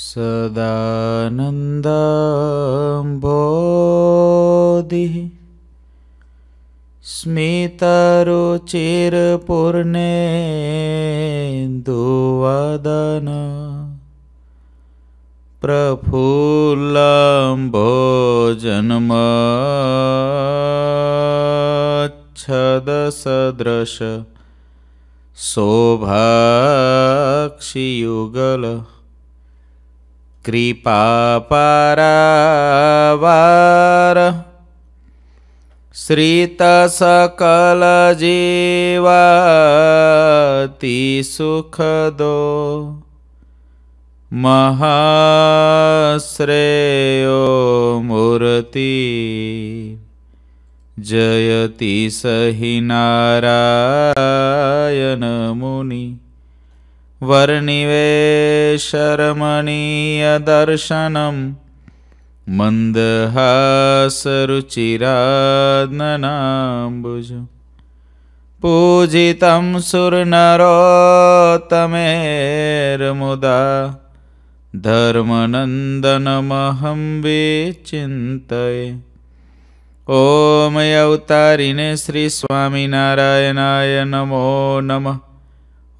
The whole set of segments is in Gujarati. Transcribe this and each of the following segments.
सदानन्दम्भोदिः स्मितरुचिरपूर्णे दुवदन जन्मच्छदसदृश शोभाक्षियुगल કૃપાપરાવાર શ્રીતસકલજીવાતિ સુખદો મહાશ્રેયો મૂર્તિ જયતિ સહિ નારાયણ મુનિ वर्णिवेशरमणीयदर्शनं मन्दहासरुचिराधनाम्बुज पूजितं सुरनरोत्तमेर्मुदा धर्मनन्दनमहं विचिन्तये ॐ अवतारिणे श्रीस्वामिनारायणाय नमो नमः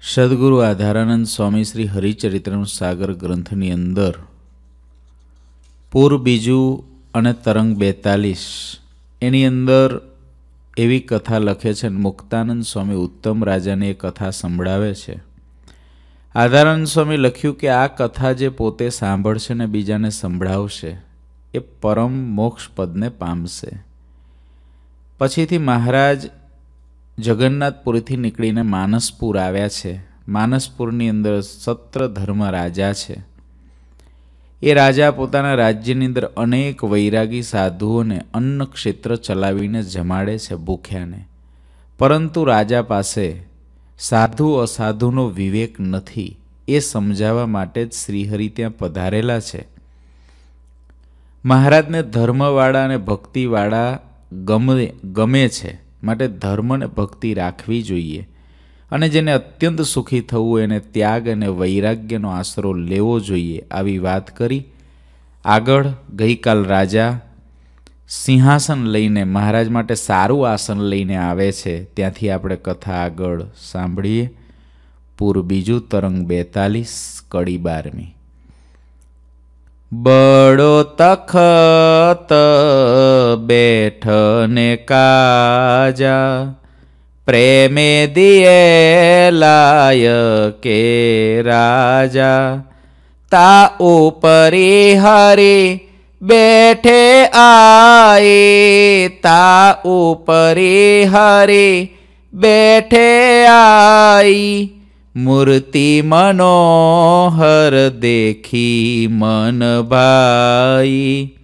સદગુરુ આધારાનંદ સ્વામી શ્રી હરિચરિત્રનું સાગર ગ્રંથની અંદર પૂર બીજું અને તરંગ બેતાલીસ એની અંદર એવી કથા લખે છે મુક્તાનંદ સ્વામી ઉત્તમ રાજાને એ કથા સંભળાવે છે આધારાનંદ સ્વામી લખ્યું કે આ કથા જે પોતે સાંભળશે ને બીજાને સંભળાવશે એ પરમ મોક્ષ પદને પામશે પછીથી મહારાજ જગન્નાથપુરીથી નીકળીને માનસપુર આવ્યા છે માનસપુરની અંદર સત્ર ધર્મ રાજા છે એ રાજા પોતાના રાજ્યની અંદર અનેક વૈરાગી સાધુઓને અન્ન ક્ષેત્ર ચલાવીને જમાડે છે ભૂખ્યાને પરંતુ રાજા પાસે સાધુ અસાધુનો વિવેક નથી એ સમજાવવા માટે જ શ્રીહરિ ત્યાં પધારેલા છે મહારાજને ધર્મવાળા અને ભક્તિવાળા ગમે ગમે છે માટે ધર્મને ભક્તિ રાખવી જોઈએ અને જેને અત્યંત સુખી થવું એને ત્યાગ અને વૈરાગ્યનો આશરો લેવો જોઈએ આવી વાત કરી આગળ ગઈકાલ રાજા સિંહાસન લઈને મહારાજ માટે સારું આસન લઈને આવે છે ત્યાંથી આપણે કથા આગળ સાંભળીએ પૂર બીજું તરંગ બેતાલીસ કડી બારમી બડો તખત બેઠને કાજા પ્રેમે દિયે લાય કે રાજા તા ઉપરી હરી બેઠે આઈ તા ઉપરી હરી બેઠે આઈ મૂર્તિ મનોહર દેખી મન ભાઈ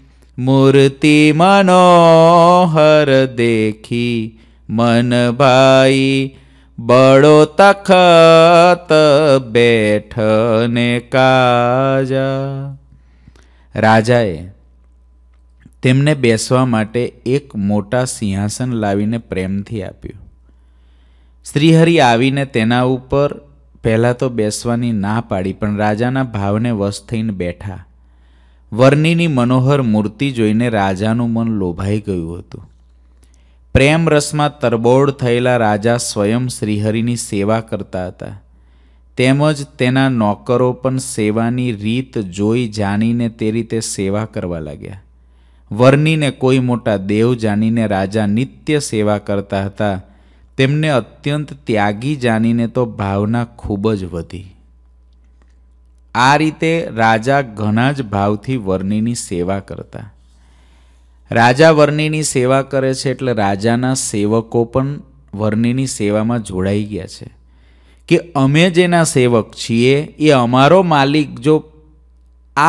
મૂર્તિ મનોહર દેખી મન ભાઈ બળો તખત બેઠને કાજા રાજાએ તેમને બેસવા માટે એક મોટા સિંહાસન લાવીને પ્રેમથી આપ્યું શ્રીહરિ આવીને તેના ઉપર પહેલાં તો બેસવાની ના પાડી પણ રાજાના ભાવને વશ થઈને બેઠા વર્ણિની મનોહર મૂર્તિ જોઈને રાજાનું મન લોભાઈ ગયું હતું પ્રેમ રસમાં તરબોળ થયેલા રાજા સ્વયં શ્રીહરિની સેવા કરતા હતા તેમજ તેના નોકરો પણ સેવાની રીત જોઈ જાણીને તે રીતે સેવા કરવા લાગ્યા વર્ણિને કોઈ મોટા દેવ જાણીને રાજા નિત્ય સેવા કરતા હતા તેમને અત્યંત ત્યાગી જાણીને તો ભાવના ખૂબ જ વધી આ રીતે રાજા ઘણા જ ભાવથી વર્ણિની સેવા કરતા રાજા વર્ણિની સેવા કરે છે એટલે રાજાના સેવકો પણ વર્ણિની સેવામાં જોડાઈ ગયા છે કે અમે જેના સેવક છીએ એ અમારો માલિક જો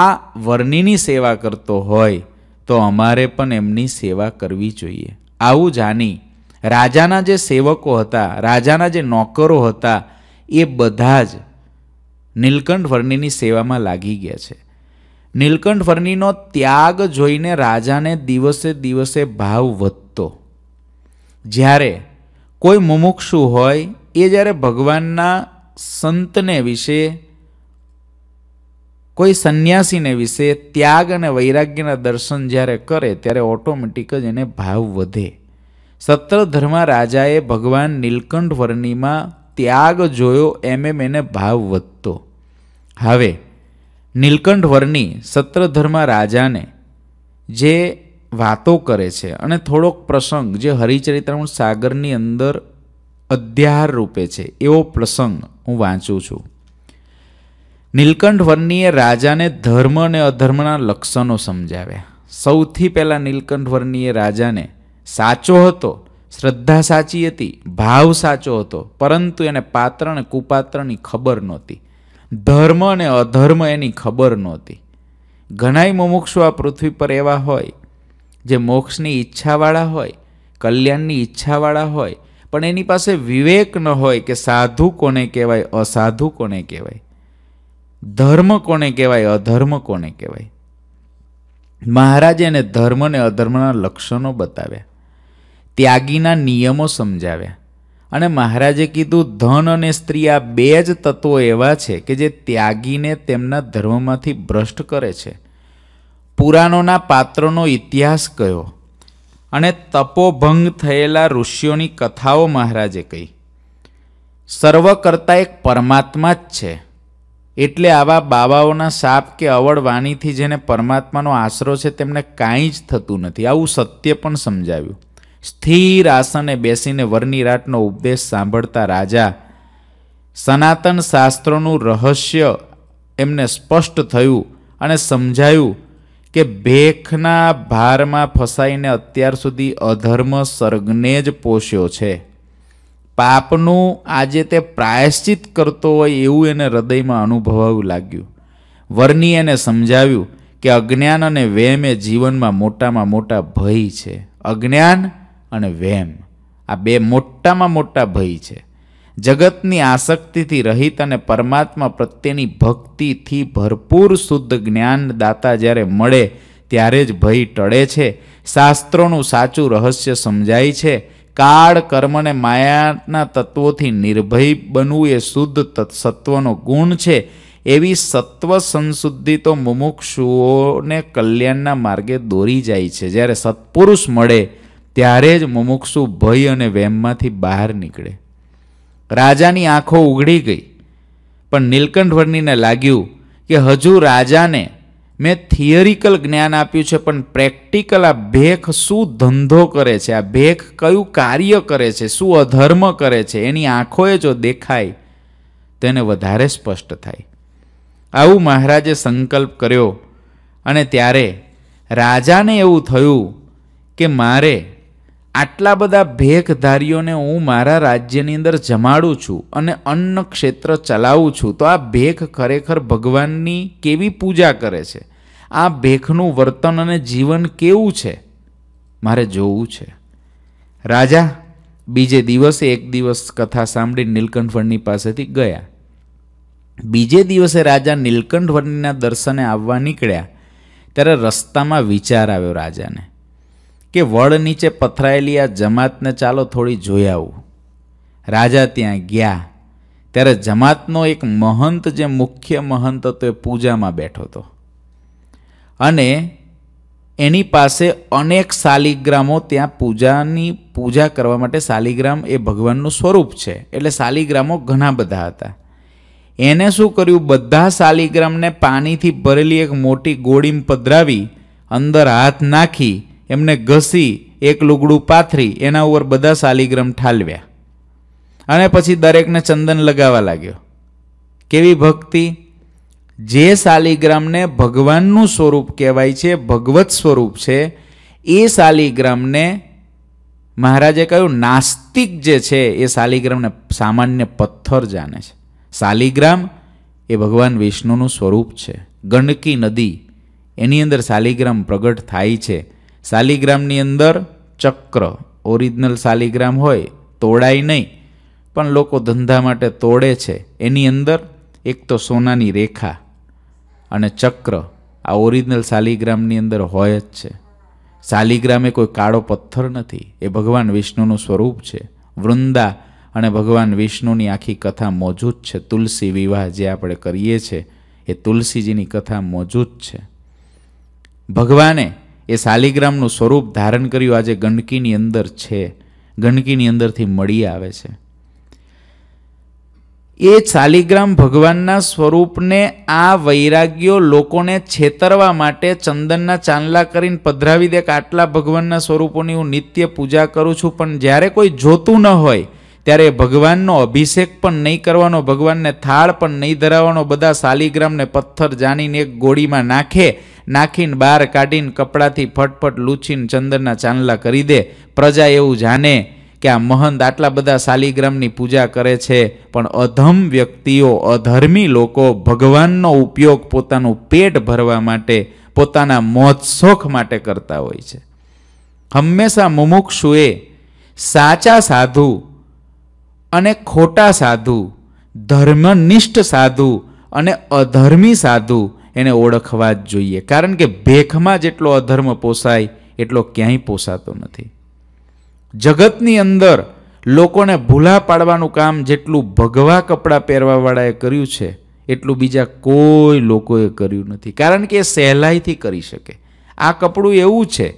આ વર્ણિની સેવા કરતો હોય તો અમારે પણ એમની સેવા કરવી જોઈએ આવું જાણી રાજાના જે સેવકો હતા રાજાના જે નોકરો હતા એ બધા જ નીલકંઠ વર્ણિની સેવામાં લાગી ગયા છે નીલકંઠ વર્ણિનો ત્યાગ જોઈને રાજાને દિવસે દિવસે ભાવ વધતો જ્યારે કોઈ મુમુક્ષુ હોય એ જ્યારે ભગવાનના સંતને વિશે કોઈ સંન્યાસીને વિશે ત્યાગ અને વૈરાગ્યના દર્શન જ્યારે કરે ત્યારે ઓટોમેટિક જ એને ભાવ વધે સત્રધર્મા રાજાએ ભગવાન નીલકંઠ વર્ણિમાં ત્યાગ જોયો એમ એમ એને ભાવ વધતો હવે નીલકંઠ વર્ણિ સત્રધર્મા રાજાને જે વાતો કરે છે અને થોડોક પ્રસંગ જે હરિચરિત્રામૃત સાગરની અંદર અધ્યાર રૂપે છે એવો પ્રસંગ હું વાંચું છું નીલકંઠ વર્ણીએ રાજાને ધર્મ અને અધર્મના લક્ષણો સમજાવ્યા સૌથી પહેલાં નીલકંઠ વર્ણિએ રાજાને સાચો હતો શ્રદ્ધા સાચી હતી ભાવ સાચો હતો પરંતુ એને પાત્ર અને કુપાત્રની ખબર નહોતી ધર્મ અને અધર્મ એની ખબર નહોતી ઘણાય મુમુક્ષુ આ પૃથ્વી પર એવા હોય જે મોક્ષની ઈચ્છાવાળા હોય કલ્યાણની ઈચ્છાવાળા હોય પણ એની પાસે વિવેક ન હોય કે સાધુ કોને કહેવાય અસાધુ કોને કહેવાય ધર્મ કોને કહેવાય અધર્મ કોને કહેવાય મહારાજે એને ધર્મ અને અધર્મના લક્ષણો બતાવ્યા ત્યાગીના નિયમો સમજાવ્યા અને મહારાજે કીધું ધન અને સ્ત્રી આ બે જ તત્વો એવા છે કે જે ત્યાગીને તેમના ધર્મમાંથી ભ્રષ્ટ કરે છે પુરાણોના પાત્રનો ઇતિહાસ કયો અને તપોભંગ થયેલા ઋષિઓની કથાઓ મહારાજે કહી સર્વ કરતા એક પરમાત્મા જ છે એટલે આવા બાવાઓના સાપ કે અવળ વાણીથી જેને પરમાત્માનો આશરો છે તેમને કાંઈ જ થતું નથી આવું સત્ય પણ સમજાવ્યું સ્થિર આસને બેસીને વર્ણિરાટનો ઉપદેશ સાંભળતા રાજા સનાતન શાસ્ત્રોનું રહસ્ય એમને સ્પષ્ટ થયું અને સમજાયું કે ભેખના ભારમાં ફસાઈને અત્યાર સુધી અધર્મ સર્ગને જ પોષ્યો છે પાપનું આજે તે પ્રાયશ્ચિત કરતો હોય એવું એને હૃદયમાં અનુભવાવું લાગ્યું વર્ણી એને સમજાવ્યું કે અજ્ઞાન અને વેમ એ જીવનમાં મોટામાં મોટા ભય છે અજ્ઞાન અને વહેમ આ બે મોટામાં મોટા ભય છે જગતની આસક્તિથી રહિત અને પરમાત્મા પ્રત્યેની ભક્તિથી ભરપૂર શુદ્ધ જ્ઞાનદાતા જ્યારે મળે ત્યારે જ ભય ટળે છે શાસ્ત્રોનું સાચું રહસ્ય સમજાય છે કાળ કર્મને માયાના તત્વોથી નિર્ભય બનવું એ શુદ્ધ સત્વનો ગુણ છે એવી સત્વ સંશુદ્ધિ તો મુમુક્ષુઓને કલ્યાણના માર્ગે દોરી જાય છે જ્યારે સત્પુરુષ મળે ત્યારે જ મુમુક્ષુ ભય અને વહેમમાંથી બહાર નીકળે રાજાની આંખો ઉઘડી ગઈ પણ નીલકંઠવર્ણીને લાગ્યું કે હજુ રાજાને મેં થિયરિકલ જ્ઞાન આપ્યું છે પણ પ્રેક્ટિકલ આ ભેખ શું ધંધો કરે છે આ ભેખ કયું કાર્ય કરે છે શું અધર્મ કરે છે એની આંખોએ જો દેખાય તેને વધારે સ્પષ્ટ થાય આવું મહારાજે સંકલ્પ કર્યો અને ત્યારે રાજાને એવું થયું કે મારે આટલા બધા ભેખધારીઓને હું મારા રાજ્યની અંદર જમાડું છું અને અન્ન ક્ષેત્ર ચલાવું છું તો આ ભેખ ખરેખર ભગવાનની કેવી પૂજા કરે છે આ ભેખનું વર્તન અને જીવન કેવું છે મારે જોવું છે રાજા બીજે દિવસે એક દિવસ કથા સાંભળી નીલકંઠવણની પાસેથી ગયા બીજે દિવસે રાજા નીલકંઠવર્ણિના દર્શને આવવા નીકળ્યા ત્યારે રસ્તામાં વિચાર આવ્યો રાજાને કે વડ નીચે પથરાયેલી આ જમાતને ચાલો થોડી જોઈ આવું રાજા ત્યાં ગયા ત્યારે જમાતનો એક મહંત જે મુખ્ય મહંત હતો એ પૂજામાં બેઠો હતો અને એની પાસે અનેક શાલિગ્રામો ત્યાં પૂજાની પૂજા કરવા માટે શાલિગ્રામ એ ભગવાનનું સ્વરૂપ છે એટલે શાલિગ્રામો ઘણા બધા હતા એને શું કર્યું બધા શાલિગ્રામને પાણીથી ભરેલી એક મોટી ગોળીમ પધરાવી અંદર હાથ નાખી એમને ઘસી એક લુગડું પાથરી એના ઉપર બધા શાલિગ્રમ ઠાલવ્યા અને પછી દરેકને ચંદન લગાવવા લાગ્યો કેવી ભક્તિ જે શાલિગ્રામને ભગવાનનું સ્વરૂપ કહેવાય છે ભગવત સ્વરૂપ છે એ શાલિગ્રામને મહારાજે કહ્યું નાસ્તિક જે છે એ શાલિગ્રામને સામાન્ય પથ્થર જાણે છે શાલિગ્રામ એ ભગવાન વિષ્ણુનું સ્વરૂપ છે ગંડકી નદી એની અંદર શાલિગ્રામ પ્રગટ થાય છે શાલિગ્રામની અંદર ચક્ર ઓરિજિનલ શાલિગ્રામ હોય તોડાય નહીં પણ લોકો ધંધા માટે તોડે છે એની અંદર એક તો સોનાની રેખા અને ચક્ર આ ઓરિજિનલ શાલિગ્રામની અંદર હોય જ છે શાલિગ્રામ એ કોઈ કાળો પથ્થર નથી એ ભગવાન વિષ્ણુનું સ્વરૂપ છે વૃંદા અને ભગવાન વિષ્ણુની આખી કથા મોજૂદ છે તુલસી વિવાહ જે આપણે કરીએ છીએ એ તુલસીજીની કથા મોજૂદ છે ભગવાને એ શાલિગ્રામનું સ્વરૂપ ધારણ કર્યું આજે ગંડકીની અંદર છે ગંડકીની અંદરથી મળી આવે છે એ શાલિગ્રામ ભગવાનના સ્વરૂપને આ વૈરાગ્યો લોકોને છેતરવા માટે ચંદનના ચાંદલા કરીને પધરાવી દે કે આટલા ભગવાનના સ્વરૂપોની હું નિત્ય પૂજા કરું છું પણ જ્યારે કોઈ જોતું ન હોય ત્યારે ભગવાનનો અભિષેક પણ નહીં કરવાનો ભગવાનને થાળ પણ નહીં ધરાવવાનો બધા શાલિગ્રામને પથ્થર જાણીને એક ગોળીમાં નાખે નાખીને બહાર કાઢીને કપડાથી ફટફટ લૂછીને ચંદનના ચાંદલા કરી દે પ્રજા એવું જાણે કે આ મહંત આટલા બધા શાલિગ્રામની પૂજા કરે છે પણ અધમ વ્યક્તિઓ અધર્મી લોકો ભગવાનનો ઉપયોગ પોતાનું પેટ ભરવા માટે પોતાના મોજશોખ માટે કરતા હોય છે હંમેશા મુમુક્ષુએ સાચા સાધુ અને ખોટા સાધુ ધર્મનિષ્ઠ સાધુ અને અધર્મી સાધુ એને ઓળખવા જ જોઈએ કારણ કે ભેખમાં જેટલો અધર્મ પોસાય એટલો ક્યાંય પોસાતો નથી જગતની અંદર લોકોને ભૂલા પાડવાનું કામ જેટલું ભગવા કપડાં પહેરવાવાળાએ કર્યું છે એટલું બીજા કોઈ લોકોએ કર્યું નથી કારણ કે એ સહેલાઈથી કરી શકે આ કપડું એવું છે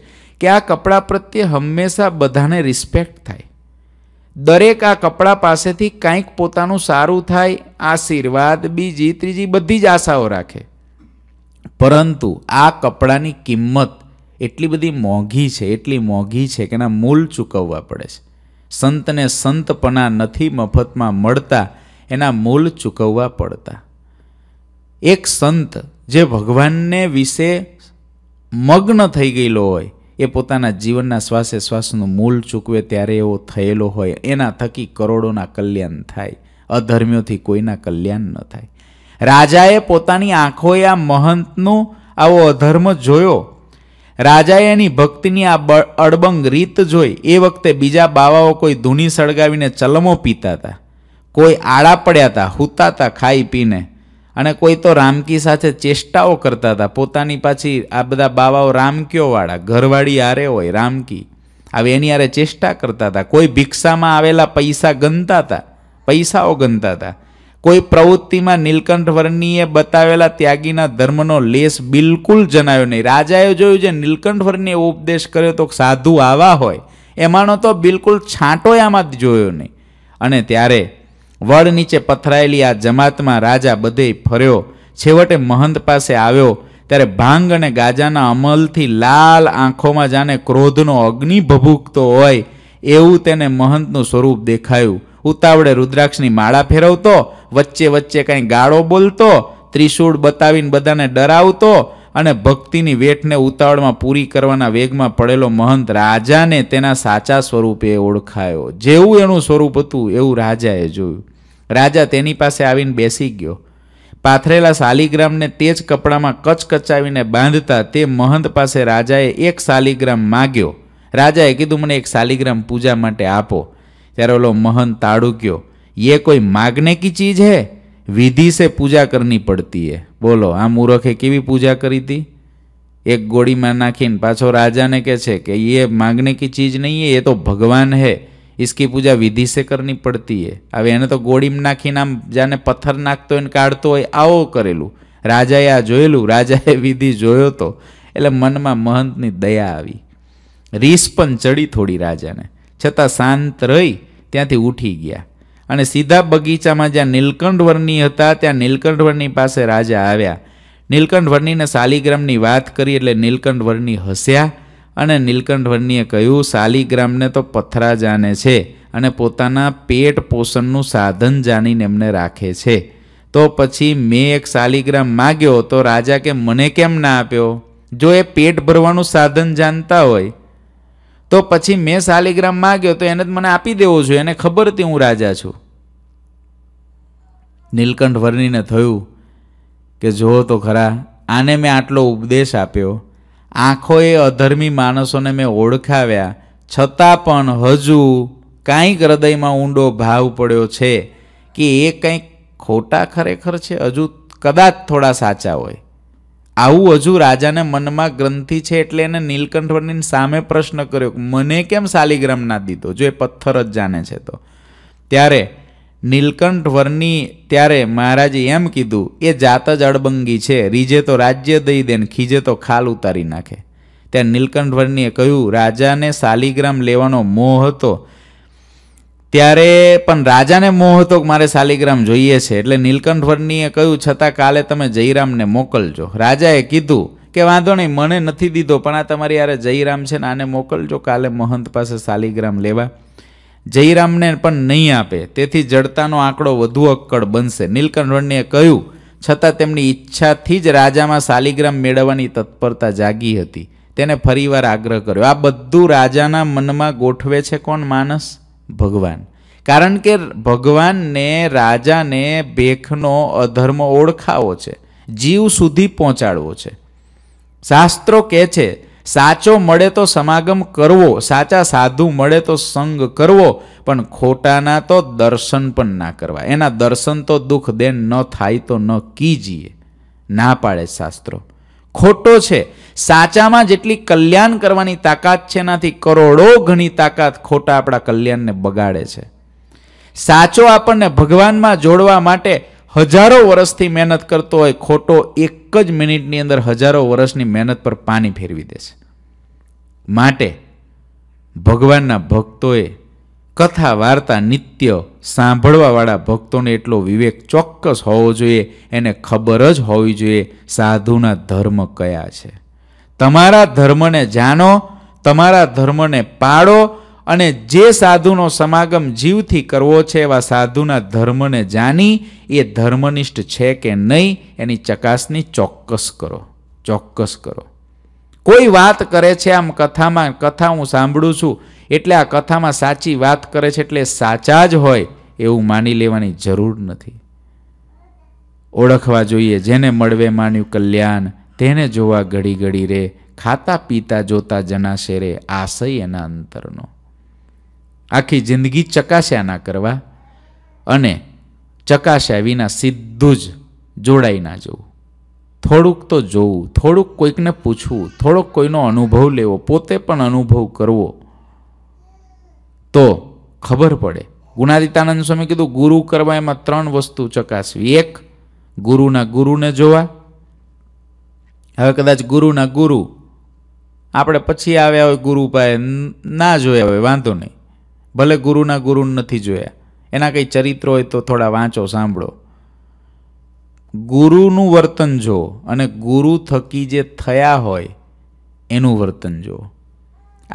કે આ કપડાં પ્રત્યે હંમેશા બધાને રિસ્પેક્ટ થાય દરેક આ કપડાં પાસેથી કાંઈક પોતાનું સારું થાય આશીર્વાદ બીજી ત્રીજી બધી જ આશાઓ રાખે પરંતુ આ કપડાની કિંમત એટલી બધી મોંઘી છે એટલી મોંઘી છે કે એના મૂલ ચૂકવવા પડે છે સંતને સંતપણા નથી મફતમાં મળતા એના મૂલ ચૂકવવા પડતા એક સંત જે ભગવાનને વિશે મગ્ન થઈ ગયેલો હોય એ પોતાના જીવનના શ્વાસે શ્વાસનું મૂલ ચૂકવે ત્યારે એવો થયેલો હોય એના થકી કરોડોના કલ્યાણ થાય અધર્મીઓથી કોઈના કલ્યાણ ન થાય રાજાએ પોતાની આંખોએ આ મહંતનો આવો અધર્મ જોયો રાજાએ એની ભક્તિની આ અડબંગ રીત જોઈ એ વખતે બીજા બાવાઓ કોઈ ધૂની સળગાવીને ચલમો પીતા હતા કોઈ આડા પડ્યા હતા હૂતા હતા ખાઈ પીને અને કોઈ તો રામકી સાથે ચેષ્ટાઓ કરતા હતા પોતાની પાછી આ બધા બાવાઓ રામક્યોવાળા ઘરવાળી આરે હોય રામકી આવે એની આરે ચેષ્ટા કરતા હતા કોઈ ભિક્ષામાં આવેલા પૈસા ગણતા હતા પૈસાઓ ગણતા હતા કોઈ પ્રવૃત્તિમાં નીલકંઠ વર્ણીએ બતાવેલા ત્યાગીના ધર્મનો લેશ બિલકુલ જણાયો નહીં રાજાએ જોયું જે નીલકંઠ ઉપદેશ કર્યો તો સાધુ આવા હોય એમાંનો તો બિલકુલ છાંટો આમાં જોયો નહીં અને ત્યારે વડ નીચે પથરાયેલી આ જમાતમાં રાજા બધે ફર્યો છેવટે મહંત પાસે આવ્યો ત્યારે ભાંગ અને ગાજાના અમલથી લાલ આંખોમાં જાણે ક્રોધનો અગ્નિ ભભૂકતો હોય એવું તેને મહંતનું સ્વરૂપ દેખાયું ઉતાવળે રુદ્રાક્ષની માળા ફેરવતો વચ્ચે વચ્ચે કંઈ ગાળો બોલતો ત્રિશૂળ બતાવીને બધાને ડરાવતો અને ભક્તિની વેઠને ઉતાવળમાં પૂરી કરવાના વેગમાં પડેલો મહંત રાજાને તેના સાચા સ્વરૂપે ઓળખાયો જેવું એનું સ્વરૂપ હતું એવું રાજાએ જોયું રાજા તેની પાસે આવીને બેસી ગયો પાથરેલા શાલિગ્રામને તે જ કપડામાં કચકચાવીને બાંધતા તે મહંત પાસે રાજાએ એક શાલિગ્રામ માગ્યો રાજાએ કીધું મને એક શાલિગ્રામ પૂજા માટે આપો ત્યારે ઓલો મહંત તાડુક્યો યે કોઈ માગને કી ચીજ હે વિધિ સે પૂજા કરની પડતી હે બોલો આ મૂરખે કેવી પૂજા કરી હતી એક ગોળીમાં નાખીને પાછો રાજાને કહે છે કે એ માગને કી ચીજ નહીં એ તો ભગવાન હે इसकी પૂજા વિધિ સે કરની પડતી હે હવે એને તો ગોળીમાં નાખીને આમ જાને પથ્થર નાખતો હોય કાઢતો હોય આવો કરેલું રાજાએ આ જોયેલું રાજાએ વિધિ જોયો તો એટલે મનમાં મહંતની દયા આવી રીસ પણ ચડી થોડી રાજાને છતાં શાંત રહી ત્યાંથી ઉઠી ગયા અને સીધા બગીચામાં જ્યાં નીલકંઠવર્ણી હતા ત્યાં નીલકંઠવર્ણી પાસે રાજા આવ્યા નીલકંઠવર્ણીને શાલિગ્રામની વાત કરી એટલે નીલકંઠવર્ણી હસ્યા અને નીલકંઠવર્ણીએ કહ્યું શાલિગ્રામને તો પથરા જાણે છે અને પોતાના પેટ પોષણનું સાધન જાણીને એમને રાખે છે તો પછી મેં એક શાલિગ્રામ માગ્યો તો રાજા કે મને કેમ ના આપ્યો જો એ પેટ ભરવાનું સાધન જાણતા હોય તો પછી મેં શાલિગ્રામ માંગ્યો તો એને જ મને આપી દેવો જોઈએ એને ખબર હતી હું રાજા છું નીલકંઠ વર્ણીને થયું કે જો તો ખરા આને મેં આટલો ઉપદેશ આપ્યો આંખોએ અધર્મી માણસોને મેં ઓળખાવ્યા છતાં પણ હજુ કાંઈક હૃદયમાં ઊંડો ભાવ પડ્યો છે કે એ કંઈક ખોટા ખરેખર છે હજુ કદાચ થોડા સાચા હોય આવું હજુ રાજાને મનમાં ગ્રંથિ છે એટલે એને નીલકંઠવર્ણીની સામે પ્રશ્ન કર્યો મને કેમ શાલિગ્રામ ના દીધો જો એ પથ્થર જ જાણે છે તો ત્યારે નીલકંઠવર્ણી ત્યારે મહારાજે એમ કીધું એ જાત જ અડબંગી છે રીજે તો રાજ્ય દઈ દે ને ખીજે તો ખાલ ઉતારી નાખે ત્યારે નીલકંઠવર્ણીએ કહ્યું રાજાને શાલિગ્રામ લેવાનો મોહ હતો ત્યારે પણ રાજાને મોહ હતો મારે શાલિગ્રામ જોઈએ છે એટલે નીલકંઠ વર્ણીએ કહ્યું છતાં કાલે તમે જયરામને મોકલજો રાજાએ કીધું કે વાંધો નહીં મને નથી દીધો પણ આ તમારી યારે જયરામ છે ને આને મોકલજો કાલે મહંત પાસે શાલિગ્રામ લેવા જયરામને પણ નહીં આપે તેથી જડતાનો આંકડો વધુ અક્કડ બનશે નીલકંઠવર્ણીએ કહ્યું છતાં તેમની ઈચ્છાથી જ રાજામાં શાલિગ્રામ મેળવવાની તત્પરતા જાગી હતી તેને ફરીવાર આગ્રહ કર્યો આ બધું રાજાના મનમાં ગોઠવે છે કોણ માણસ ભગવાન કારણ કે ભગવાનને રાજાને ભેખનો અધર્મ ઓળખાવો છે જીવ સુધી પહોંચાડવો છે શાસ્ત્રો કહે છે સાચો મળે તો સમાગમ કરવો સાચા સાધુ મળે તો સંગ કરવો પણ ખોટાના તો દર્શન પણ ના કરવા એના દર્શન તો દુઃખ દેન ન થાય તો ન કીજીએ ના પાડે શાસ્ત્રો ખોટો છે સાચામાં જેટલી કલ્યાણ કરવાની તાકાત છે એનાથી કરોડો ઘણી તાકાત ખોટા આપણા કલ્યાણને બગાડે છે સાચો આપણને ભગવાનમાં જોડવા માટે હજારો વર્ષથી મહેનત કરતો હોય ખોટો એક જ મિનિટની અંદર હજારો વર્ષની મહેનત પર પાણી ફેરવી દે છે માટે ભગવાનના ભક્તોએ કથા વાર્તા નિત્ય સાંભળવાવાળા ભક્તોને એટલો વિવેક ચોક્કસ હોવો જોઈએ એને ખબર જ હોવી જોઈએ સાધુના ધર્મ કયા છે તમારા ધર્મને જાણો તમારા ધર્મને પાળો અને જે સાધુનો સમાગમ જીવથી કરવો છે એવા સાધુના ધર્મને જાણી એ ધર્મનિષ્ઠ છે કે નહીં એની ચકાસણી ચોક્કસ કરો ચોક્કસ કરો કોઈ વાત કરે છે આમ કથામાં કથા હું સાંભળું છું એટલે આ કથામાં સાચી વાત કરે છે એટલે સાચા જ હોય એવું માની લેવાની જરૂર નથી ઓળખવા જોઈએ જેને મળવે માન્યું કલ્યાણ તેને જોવા ઘડી ઘડી રે ખાતા પીતા જોતા જણાશે રે આશય એના અંતરનો આખી જિંદગી ચકાસ્યા ના કરવા અને ચકાસ્યા વિના સીધું જ જોડાઈ ના જવું થોડુંક તો જોવું થોડુંક કોઈકને પૂછવું થોડોક કોઈનો અનુભવ લેવો પોતે પણ અનુભવ કરવો તો ખબર પડે ગુણાદિતાનંદ સ્વામી કીધું ગુરુ કરવા એમાં ત્રણ વસ્તુ ચકાસવી એક ગુરુના ગુરુને જોવા હવે કદાચ ગુરુના ગુરુ આપણે પછી આવ્યા હોય ગુરુ પાસે ના જોયા હોય વાંધો નહીં ભલે ગુરુના ગુરુ નથી જોયા એના કંઈ ચરિત્ર હોય તો થોડા વાંચો સાંભળો ગુરુનું વર્તન જો અને ગુરુ થકી જે થયા હોય એનું વર્તન જો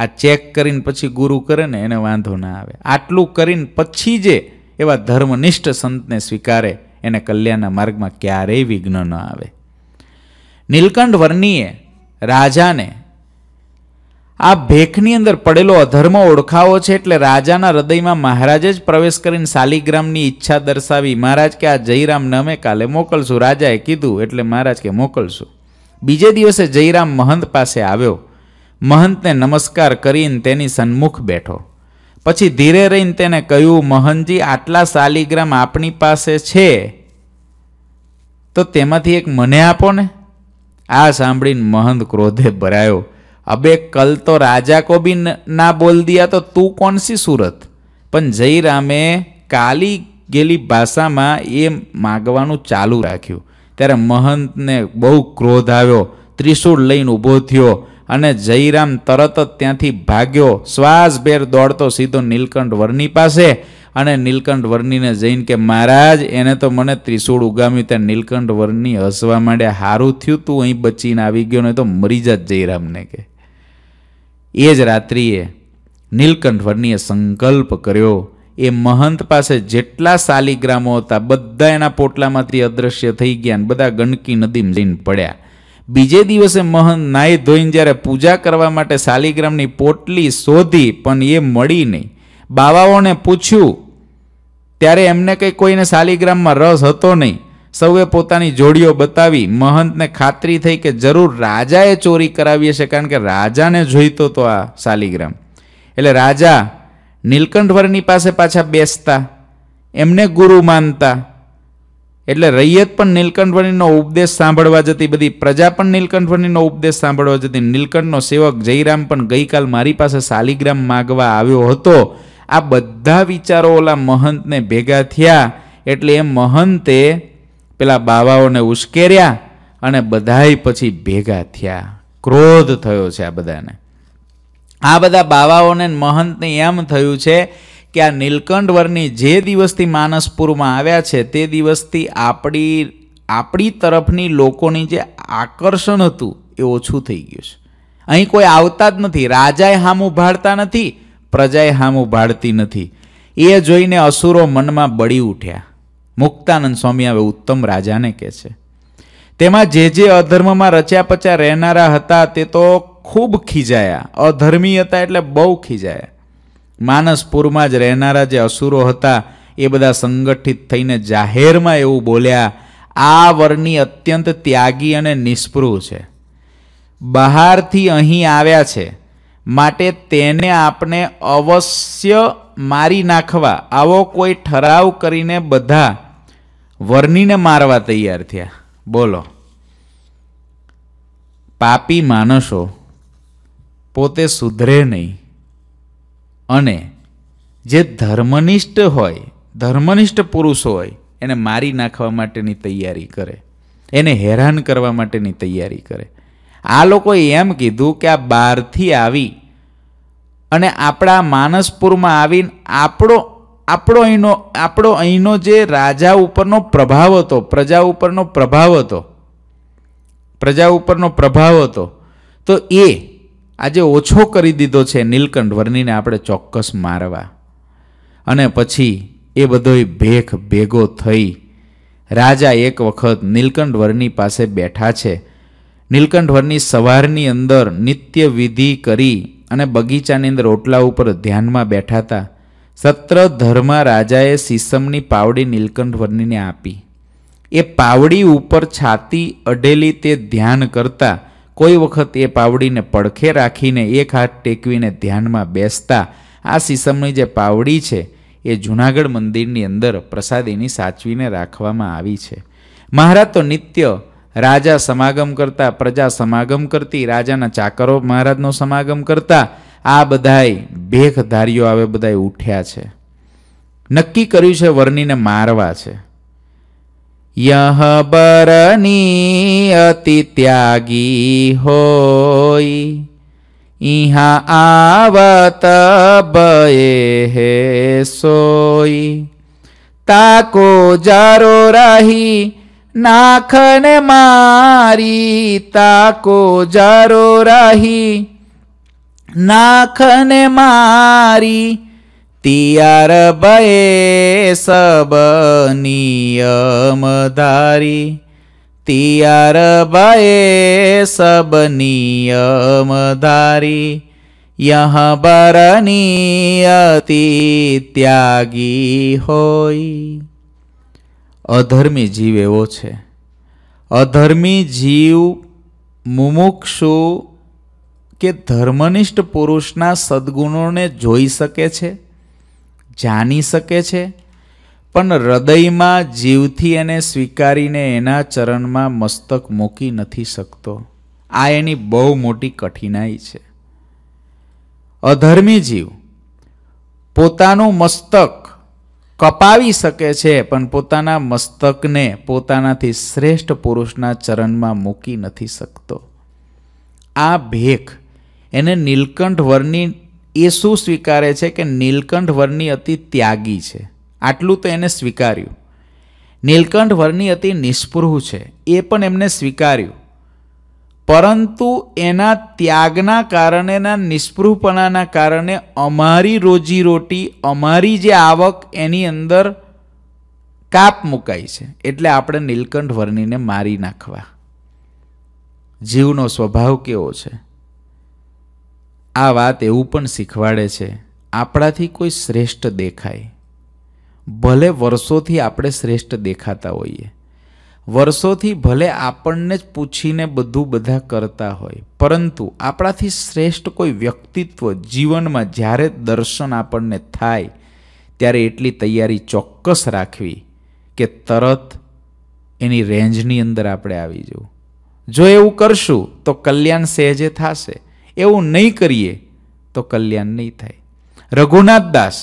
આ ચેક કરીને પછી ગુરુ કરે ને એને વાંધો ના આવે આટલું કરીને પછી જે એવા ધર્મનિષ્ઠ સંતને સ્વીકારે એને કલ્યાણના માર્ગમાં ક્યારેય વિઘ્ન ન આવે નીલકંઠ વર્ણીએ રાજાને આ ભેખની અંદર પડેલો અધર્મ ઓળખાવો છે એટલે રાજાના હૃદયમાં મહારાજે જ પ્રવેશ કરીને શાલિગ્રામની ઈચ્છા દર્શાવી મહારાજ કે આ જયરામ નમે કાલે મોકલશું રાજાએ કીધું એટલે મહારાજ કે મોકલશું બીજે દિવસે જયરામ મહંત પાસે આવ્યો મહંતને નમસ્કાર કરીને તેની સન્મુખ બેઠો પછી ધીરે રહીને તેને કહ્યું મહંતજી આટલા શાલિગ્રામ આપણી પાસે છે તો તેમાંથી એક મને આપો ને આ સાંભળીને મહંત ક્રોધે ભરાયો અબે કલ તો રાજા કો બી ના બોલ દિયા તો તું કોણ સી સુરત પણ જયરામે કાલી ગેલી ભાષામાં એ માગવાનું ચાલુ રાખ્યું ત્યારે મહંતને બહુ ક્રોધ આવ્યો ત્રિશુળ લઈને ઊભો થયો અને જયરામ તરત જ ત્યાંથી ભાગ્યો શ્વાસભેર દોડતો સીધો નીલકંઠ વરની પાસે અને નીલકંઠ વર્ણીને જઈને કે મહારાજ એને તો મને ત્રિશુળ ઉગામ્યું ત્યાં નીલકંઠ વર્ણી હસવા માંડ્યા સારું થયું તું અહીં બચીને આવી ગયો ને તો મરી જાત જયરામને કે એ જ રાત્રિએ નીલકંઠ વર્ણીએ સંકલ્પ કર્યો એ મહંત પાસે જેટલા શાલિગ્રામો હતા બધા એના પોટલામાંથી અદ્રશ્ય થઈ ગયા અને બધા ગંડકી નદી જઈને પડ્યા બીજે દિવસે મહંત નાહી ધોઈને જ્યારે પૂજા કરવા માટે શાલિગ્રામની પોટલી શોધી પણ એ મળી નહીં બાવાઓને પૂછ્યું ત્યારે એમને કંઈ કોઈને શાલિગ્રામમાં રસ હતો નહીં સૌએ પોતાની જોડીઓ બતાવી મહંતને ખાતરી થઈ કે જરૂર રાજાએ ચોરી કરાવી હશે કારણ કે રાજાને જોઈતો તો આ શાલિગ્રામ એટલે રાજા નીલકંઠવરની પાસે પાછા બેસતા એમને ગુરુ માનતા એટલે રૈયત પણ નીલકંઠવણીનો ઉપદેશ સાંભળવા જતી બધી પ્રજા પણ નીલકંઠવર્ણીનો ઉપદેશ સાંભળવા જતી નીલકંઠનો સેવક જયરામ પણ ગઈકાલ મારી પાસે શાલિગ્રામ માગવા આવ્યો હતો આ બધા વિચારો ઓલા મહંતને ભેગા થયા એટલે એ મહંતે પેલા બાવાઓને ઉશ્કેર્યા અને બધાય પછી ભેગા થયા ક્રોધ થયો છે આ બધાને આ બધા બાવાઓને મહંતને એમ થયું છે કે આ નીલકંઠવરની જે દિવસથી માનસપુરમાં આવ્યા છે તે દિવસથી આપણી આપણી તરફની લોકોની જે આકર્ષણ હતું એ ઓછું થઈ ગયું છે અહીં કોઈ આવતા જ નથી રાજાએ હામ ઉભાડતા નથી પ્રજાએ હામું ભાળતી નથી એ જોઈને અસુરો મનમાં બળી ઉઠ્યા મુક્તાનંદ સ્વામી હવે ઉત્તમ રાજાને કહે છે તેમાં જે જે અધર્મમાં રચ્યા પચ્યા રહેનારા હતા તે તો ખૂબ ખીજાયા અધર્મી હતા એટલે બહુ ખીજાયા માનસપુરમાં જ રહેનારા જે અસુરો હતા એ બધા સંગઠિત થઈને જાહેરમાં એવું બોલ્યા આ વરની અત્યંત ત્યાગી અને નિષ્પૃહ છે બહારથી અહીં આવ્યા છે માટે તેને આપણે અવશ્ય મારી નાખવા આવો કોઈ ઠરાવ કરીને બધા વર્ણીને મારવા તૈયાર થયા બોલો પાપી માણસો પોતે સુધરે નહીં અને જે ધર્મનિષ્ઠ હોય ધર્મનિષ્ઠ પુરુષો હોય એને મારી નાખવા માટેની તૈયારી કરે એને હેરાન કરવા માટેની તૈયારી કરે આ લોકોએ એમ કીધું કે આ બહારથી આવી અને આપણા માનસપુરમાં આવીને આપણો આપણો અહીંનો આપણો અહીંનો જે રાજા ઉપરનો પ્રભાવ હતો પ્રજા ઉપરનો પ્રભાવ હતો પ્રજા ઉપરનો પ્રભાવ હતો તો એ આજે ઓછો કરી દીધો છે નીલકંઠ વર્ણીને આપણે ચોક્કસ મારવા અને પછી એ બધોય ભેખ ભેગો થઈ રાજા એક વખત નીલકંઠ વર્ણી પાસે બેઠા છે નીલકંઠવરની સવારની અંદર નિત્ય વિધિ કરી અને બગીચાની અંદર રોટલા ઉપર ધ્યાનમાં બેઠા હતા સત્ર ધર્મા રાજાએ સીસમની પાવડી નીલકંઠવર્ણીને આપી એ પાવડી ઉપર છાતી અડેલી તે ધ્યાન કરતા કોઈ વખત એ પાવડીને પડખે રાખીને એક હાથ ટેકવીને ધ્યાનમાં બેસતા આ સીસમની જે પાવડી છે એ જૂનાગઢ મંદિરની અંદર પ્રસાદીની સાચવીને રાખવામાં આવી છે મહારાજ તો નિત્ય રાજા સમાગમ કરતા પ્રજા સમાગમ કરતી રાજાના ચાકરો મહારાજનો સમાગમ કરતા આ બધાય ભેખધારીઓ આવે બધાય ઉઠ્યા છે નક્કી કર્યું છે વર્ણિને મારવા છે યહ બરની અતિ ત્યાગી હોય ઇહા આવત બયે હે સોય તાકો જારો રાહી નાખન મારી તાકો જરો રહી નાખન મારી તિયાર બયે સબ નિયમ ધારી તિયાર બયે સબ નિયમ ધારી यह बरनीयति त्यागी होई અધર્મી જીવ એવો છે અધર્મી જીવ મુમુક્ષુ કે ધર્મનિષ્ઠ પુરુષના સદ્ગુણોને જોઈ શકે છે જાણી શકે છે પણ હૃદયમાં જીવથી એને સ્વીકારીને એના ચરણમાં મસ્તક મૂકી નથી શકતો આ એની બહુ મોટી કઠિનાઈ છે અધર્મી જીવ પોતાનું મસ્તક કપાવી શકે છે પણ પોતાના મસ્તકને પોતાનાથી શ્રેષ્ઠ પુરુષના ચરણમાં મૂકી નથી શકતો આ ભેખ એને નીલકંઠ વરની એ શું સ્વીકારે છે કે નીલકંઠ વરની અતિ ત્યાગી છે આટલું તો એને સ્વીકાર્યું નીલકંઠ વરની અતિ નિષ્પૃહ છે એ પણ એમને સ્વીકાર્યું પરંતુ એના ત્યાગના કારણે એના નિષ્પૃહપણાના કારણે અમારી રોજીરોટી અમારી જે આવક એની અંદર કાપ મુકાઈ છે એટલે આપણે નીલકંઠ વર્ણીને મારી નાખવા જીવનો સ્વભાવ કેવો છે આ વાત એવું પણ શીખવાડે છે આપણાથી કોઈ શ્રેષ્ઠ દેખાય ભલે વર્ષોથી આપણે શ્રેષ્ઠ દેખાતા હોઈએ વર્ષોથી ભલે આપણને જ પૂછીને બધું બધા કરતા હોય પરંતુ આપણાથી શ્રેષ્ઠ કોઈ વ્યક્તિત્વ જીવનમાં જ્યારે દર્શન આપણને થાય ત્યારે એટલી તૈયારી ચોક્કસ રાખવી કે તરત એની રેન્જની અંદર આપણે આવી જવું જો એવું કરશું તો કલ્યાણ સહેજે થશે એવું નહીં કરીએ તો કલ્યાણ નહીં થાય રઘુનાથ દાસ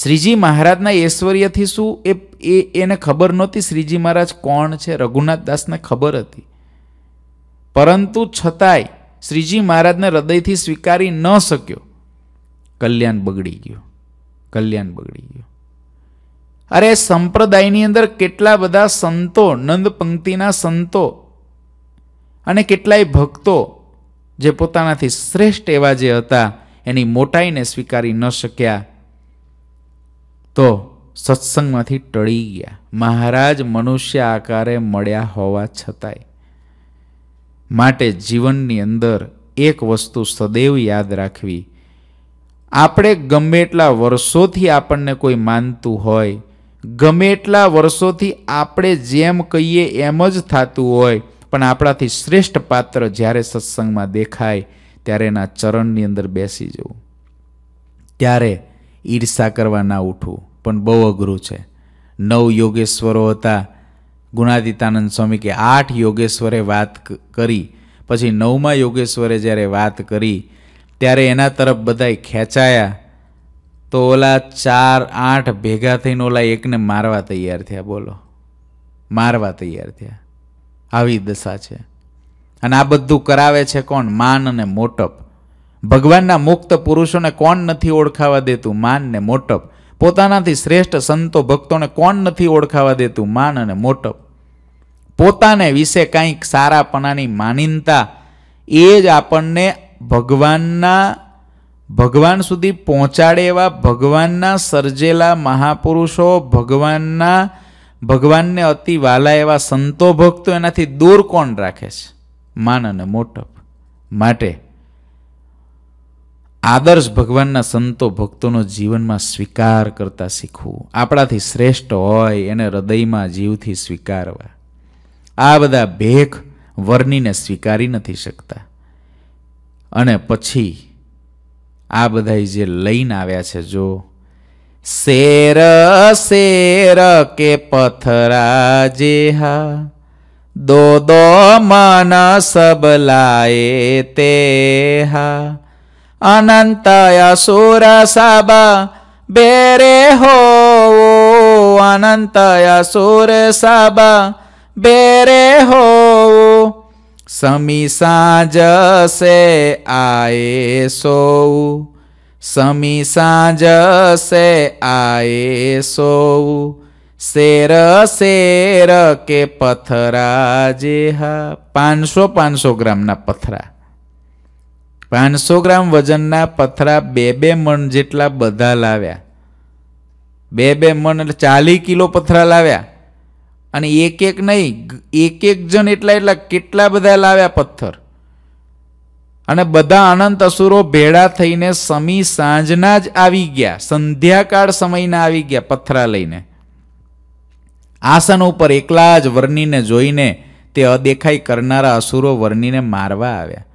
શ્રીજી મહારાજના ઐશ્વર્યથી શું એ એ એને ખબર નહોતી શ્રીજી મહારાજ કોણ છે રઘુનાથ દાસને ખબર હતી પરંતુ છતાંય શ્રીજી મહારાજને હૃદયથી સ્વીકારી ન શક્યો કલ્યાણ બગડી ગયો કલ્યાણ બગડી ગયો અરે સંપ્રદાયની અંદર કેટલા બધા સંતો નંદ પંક્તિના સંતો અને કેટલાય ભક્તો જે પોતાનાથી શ્રેષ્ઠ એવા જે હતા એની મોટાઈને સ્વીકારી ન શક્યા તો સત્સંગમાંથી ટળી ગયા મહારાજ મનુષ્ય આકારે મળ્યા હોવા છતાંય માટે જીવનની અંદર એક વસ્તુ સદૈવ યાદ રાખવી આપણે ગમે એટલા વર્ષોથી આપણને કોઈ માનતું હોય ગમે એટલા વર્ષોથી આપણે જેમ કહીએ એમ જ થતું હોય પણ આપણાથી શ્રેષ્ઠ પાત્ર જ્યારે સત્સંગમાં દેખાય ત્યારે એના ચરણની અંદર બેસી જવું ત્યારે ઈર્ષા કરવા ના ઉઠવું પણ બહુ અઘરું છે નવ યોગેશ્વરો હતા ગુણાદિત્યાનંદ સ્વામી કે આઠ યોગેશ્વરે વાત કરી પછી નવમાં યોગેશ્વરે જ્યારે વાત કરી ત્યારે એના તરફ બધાય ખેંચાયા તો ઓલા ચાર આઠ ભેગા થઈને ઓલા એકને મારવા તૈયાર થયા બોલો મારવા તૈયાર થયા આવી દશા છે અને આ બધું કરાવે છે કોણ માન અને મોટપ ભગવાનના મુક્ત પુરુષોને કોણ નથી ઓળખાવા દેતું માન ને મોટપ પોતાનાથી શ્રેષ્ઠ સંતો ભક્તોને કોણ નથી ઓળખાવા દેતું માન અને મોટપ પોતાને વિશે કંઈક સારાપણાની માનીનતા એ જ આપણને ભગવાનના ભગવાન સુધી પહોંચાડે એવા ભગવાનના સર્જેલા મહાપુરુષો ભગવાનના ભગવાનને અતિ વાલા એવા સંતો ભક્તો એનાથી દૂર કોણ રાખે છે માન અને મોટપ માટે આદર્શ ભગવાનના સંતો ભક્તોનો જીવનમાં સ્વીકાર કરતા શીખવું આપણાથી શ્રેષ્ઠ હોય એને હૃદયમાં જીવથી સ્વીકારવા આ બધા ભેખ વર્ણીને સ્વીકારી નથી શકતા અને પછી આ બધા જે લઈને આવ્યા છે જો શેર શેર કે પથરા જેહા દો દો મન સબલાએ તેહા अनन्तय सुरसभ बेरे हो अनन्तय सुरसभ बेरे हो समी साँझ से आए सो समी साँझ से आए सो શેર શેર કે પથરા જે હા પાંચસો પાંચસો ગ્રામના પથરા પાંચસો ગ્રામ વજનના પથરા બે બે મણ જેટલા બધા લાવ્યા બે બે મણ એટલે ચાલીસ કિલો પથરા લાવ્યા અને એક એક નહીં એક એક જણ એટલા એટલા કેટલા બધા લાવ્યા પથ્થર અને બધા અનંત અસુરો ભેળા થઈને સમી સાંજના જ આવી ગયા સંધ્યાકાળ સમયના આવી ગયા પથરા લઈને આસન ઉપર એકલા જ વર્ણીને જોઈને તે અદેખાઈ કરનારા અસુરો વર્ણીને મારવા આવ્યા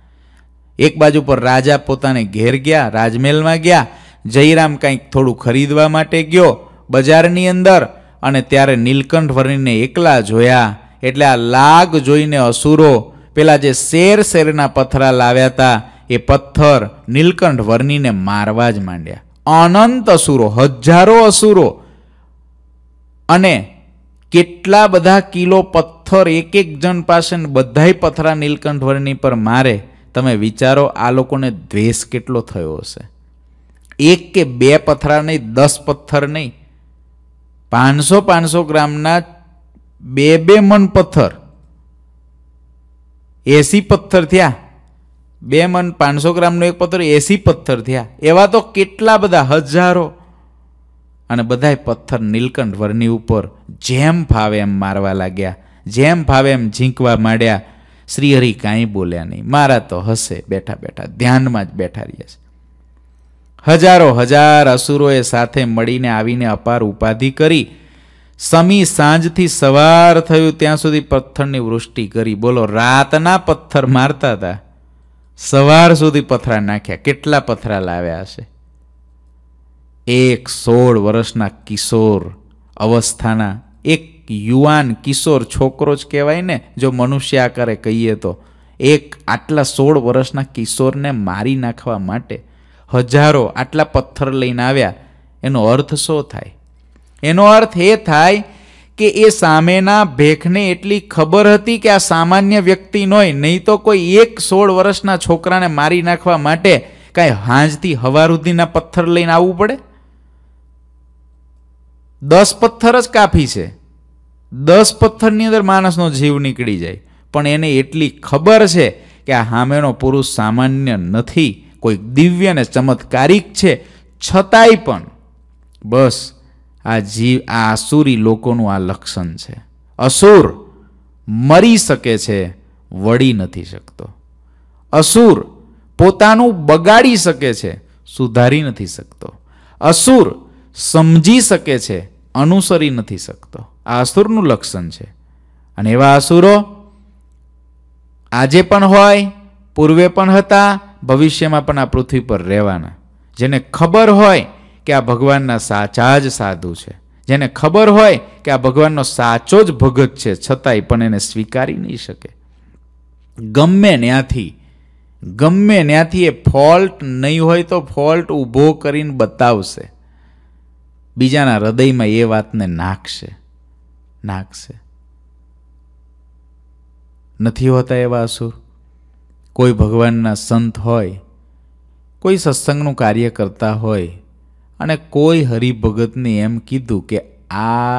એક બાજુ પર રાજા પોતાને ઘેર ગયા રાજમહેલમાં ગયા જયરામ કંઈક થોડું ખરીદવા માટે ગયો બજારની અંદર અને ત્યારે નીલકંઠ વર્ણીને એકલા જોયા એટલે આ લાગ જોઈને અસુરો પેલા જે શેર શેરના પથરા લાવ્યા હતા એ પથ્થર નીલકંઠ વર્ણીને મારવા જ માંડ્યા અનંત અસુરો હજારો અસુરો અને કેટલા બધા કિલો પથ્થર એક એક જણ પાસે બધાય પથરા નીલકંઠ વર્ણી પર મારે તમે વિચારો આ લોકોને દ્વેષ કેટલો થયો હશે એક કે બે પથરા નહીં દસ પથ્થર નહીં પાંચસો પાંચસો ગ્રામના બે બે મન પથ્થર એસી પથ્થર થયા બે મન પાંચસો ગ્રામનો એક પથ્થર એસી પથ્થર થયા એવા તો કેટલા બધા હજારો અને બધાય પથ્થર નીલકંઠ વરની ઉપર જેમ ફાવે એમ મારવા લાગ્યા જેમ ફાવે એમ ઝીંકવા માંડ્યા શ્રીહરિ કાંઈ બોલ્યા નહીં મારા તો હશે બેઠા બેઠા ધ્યાનમાં જ બેઠા રહ્યા છે હજારો હજાર અસુરોએ સાથે મળીને આવીને અપાર ઉપાધિ કરી સમી સાંજથી સવાર થયું ત્યાં સુધી પથ્થરની વૃષ્ટિ કરી બોલો રાતના પથ્થર મારતા હતા સવાર સુધી પથરા નાખ્યા કેટલા પથરા લાવ્યા હશે એક સોળ વર્ષના કિશોર અવસ્થાના એક યુવાન કિશોર છોકરો જ કહેવાય ને જો મનુષ્ય આકારે કહીએ તો એક આટલા સોળ વર્ષના કિશોરને મારી નાખવા માટે હજારો આટલા પથ્થર લઈને આવ્યા એનો અર્થ શો થાય એનો અર્થ એ થાય કે એ સામેના ભેખને એટલી ખબર હતી કે આ સામાન્ય વ્યક્તિ નોય નહીં તો કોઈ એક સોળ વર્ષના છોકરાને મારી નાખવા માટે કાંઈ હાંજથી હવારુદીના પથ્થર લઈને આવવું પડે દસ પથ્થર જ કાફી છે દસ પથ્થરની અંદર માણસનો જીવ નીકળી જાય પણ એને એટલી ખબર છે કે આ હામેનો પુરુષ સામાન્ય નથી કોઈક દિવ્ય અને ચમત્કારિક છે છતાંય પણ બસ આ જીવ આ આસુરી લોકોનું આ લક્ષણ છે અસુર મરી શકે છે વળી નથી શકતો અસુર પોતાનું બગાડી શકે છે સુધારી નથી શકતો અસુર સમજી શકે છે અનુસરી નથી શકતો આ અસુરનું લક્ષણ છે અને એવા અસુરો આજે પણ હોય પૂર્વે પણ હતા ભવિષ્યમાં પણ આ પૃથ્વી પર રહેવાના જેને ખબર હોય કે આ ભગવાનના સાચા જ સાધુ છે જેને ખબર હોય કે આ ભગવાનનો સાચો જ ભગત છે છતાંય પણ એને સ્વીકારી નહીં શકે ગમે ત્યાંથી ગમે ત્યાંથી એ ફોલ્ટ નહીં હોય તો ફોલ્ટ ઊભો કરીને બતાવશે બીજાના હૃદયમાં એ વાતને નાખશે નાખશે નથી હોતા એવા અસુર કોઈ ભગવાનના સંત હોય કોઈ સત્સંગનું કાર્ય કરતા હોય અને કોઈ હરિભગતને એમ કીધું કે આ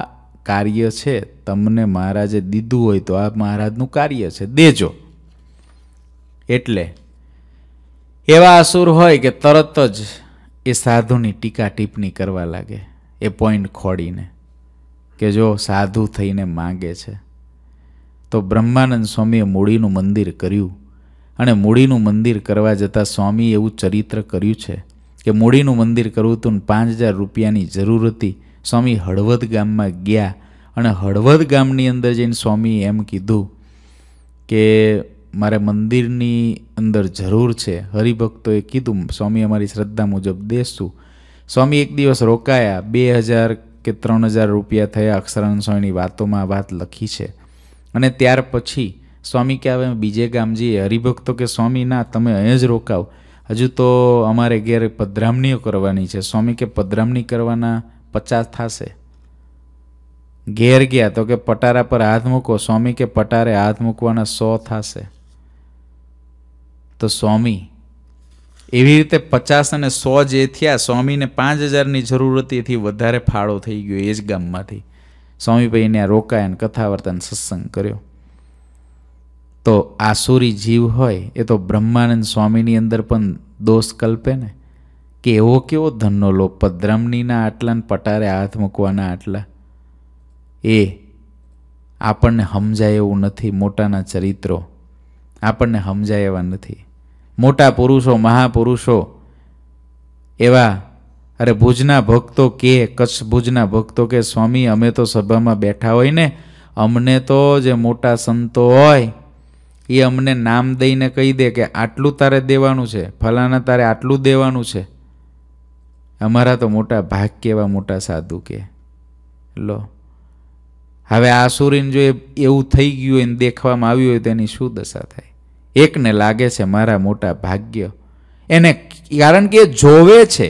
કાર્ય છે તમને મહારાજે દીધું હોય તો આ મહારાજનું કાર્ય છે દેજો એટલે એવા અસુર હોય કે તરત જ એ સાધુની ટીકા ટિપ્પણી કરવા લાગે એ પોઈન્ટ ખોડીને કે જો સાધુ થઈને માગે છે તો બ્રહ્માનંદ સ્વામીએ મૂડીનું મંદિર કર્યું અને મૂડીનું મંદિર કરવા જતાં સ્વામી એવું ચરિત્ર કર્યું છે કે મૂડીનું મંદિર કરવું તો પાંચ હજાર રૂપિયાની જરૂર હતી સ્વામી હળવદ ગામમાં ગયા અને હળવદ ગામની અંદર જઈને સ્વામીએ એમ કીધું કે મારે મંદિરની અંદર જરૂર છે હરિભક્તોએ કીધું સ્વામી અમારી શ્રદ્ધા મુજબ દેશું સ્વામી એક દિવસ રોકાયા બે હજાર કે ત્રણ હજાર રૂપિયા થયા અક્ષરાનસ્વામીની વાતોમાં આ વાત લખી છે અને ત્યાર પછી સ્વામી કે હવે બીજે ગામજીએ હરિભક્તો કે સ્વામી ના તમે અહીં જ રોકાવ હજુ તો અમારે ઘેર પધરામણીઓ કરવાની છે સ્વામી કે પધરામણી કરવાના પચાસ થશે ઘેર ગયા તો કે પટારા પર હાથ મૂકો સ્વામી કે પટારે હાથ મૂકવાના સો થશે તો સ્વામી એવી રીતે પચાસ અને સો જે થયા સ્વામીને પાંચ હજારની જરૂરત એથી વધારે ફાળો થઈ ગયો એ જ ગામમાંથી સ્વામીભાઈ ત્યાં રોકાયા અને કથાવર્તન સત્સંગ કર્યો તો આસુરી જીવ હોય એ તો બ્રહ્માનંદ સ્વામીની અંદર પણ દોષ કલ્પે ને કે એવો કેવો ધનનો લોપ પદ્રમનીના આટલા પટારે હાથ મૂકવાના આટલા એ આપણને સમજાય એવું નથી મોટાના ચરિત્રો આપણને સમજાય એવા નથી મોટા પુરુષો મહાપુરુષો એવા અરે ભુજના ભક્તો કે કચ્છ ભુજના ભક્તો કે સ્વામી અમે તો સભામાં બેઠા હોય ને અમને તો જે મોટા સંતો હોય એ અમને નામ દઈને કહી દે કે આટલું તારે દેવાનું છે ફલાના તારે આટલું દેવાનું છે અમારા તો મોટા ભાગ કેવા મોટા સાધુ કે લો હવે આસુરીને જો એવું થઈ ગયું હોય ને દેખવામાં આવ્યું હોય તેની શું દશા થાય એકને લાગે છે મારા મોટા ભાગ્ય એને કારણ કે એ જોવે છે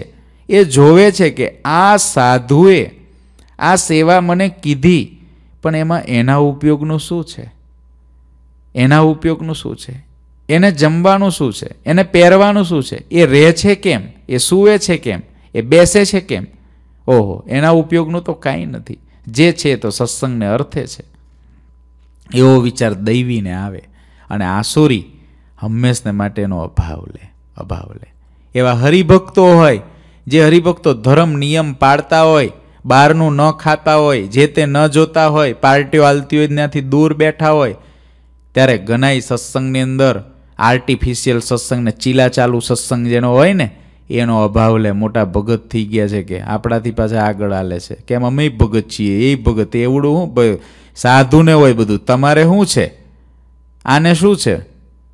એ જોવે છે કે આ સાધુએ આ સેવા મને કીધી પણ એમાં એના ઉપયોગનું શું છે એના ઉપયોગનું શું છે એને જમવાનું શું છે એને પહેરવાનું શું છે એ રહે છે કેમ એ સૂવે છે કેમ એ બેસે છે કેમ ઓહો એના ઉપયોગનું તો કાંઈ નથી જે છે તો સત્સંગને અર્થે છે એવો વિચાર દૈવીને આવે અને આસુરી હંમેશને માટેનો અભાવ લે અભાવ લે એવા હરિભક્તો હોય જે હરિભક્તો ધર્મ નિયમ પાળતા હોય બહારનું ન ખાતા હોય જે તે ન જોતા હોય પાર્ટીઓ આલતી હોય ત્યાંથી દૂર બેઠા હોય ત્યારે ગનાઈ સત્સંગની અંદર આર્ટિફિશિયલ સત્સંગને ચીલા ચાલુ સત્સંગ જેનો હોય ને એનો અભાવ લે મોટા ભગત થઈ ગયા છે કે આપણાથી પાછા આગળ આલે છે કેમ અમે ભગત છીએ એ ભગત એવડું સાધુને હોય બધું તમારે શું છે આને શું છે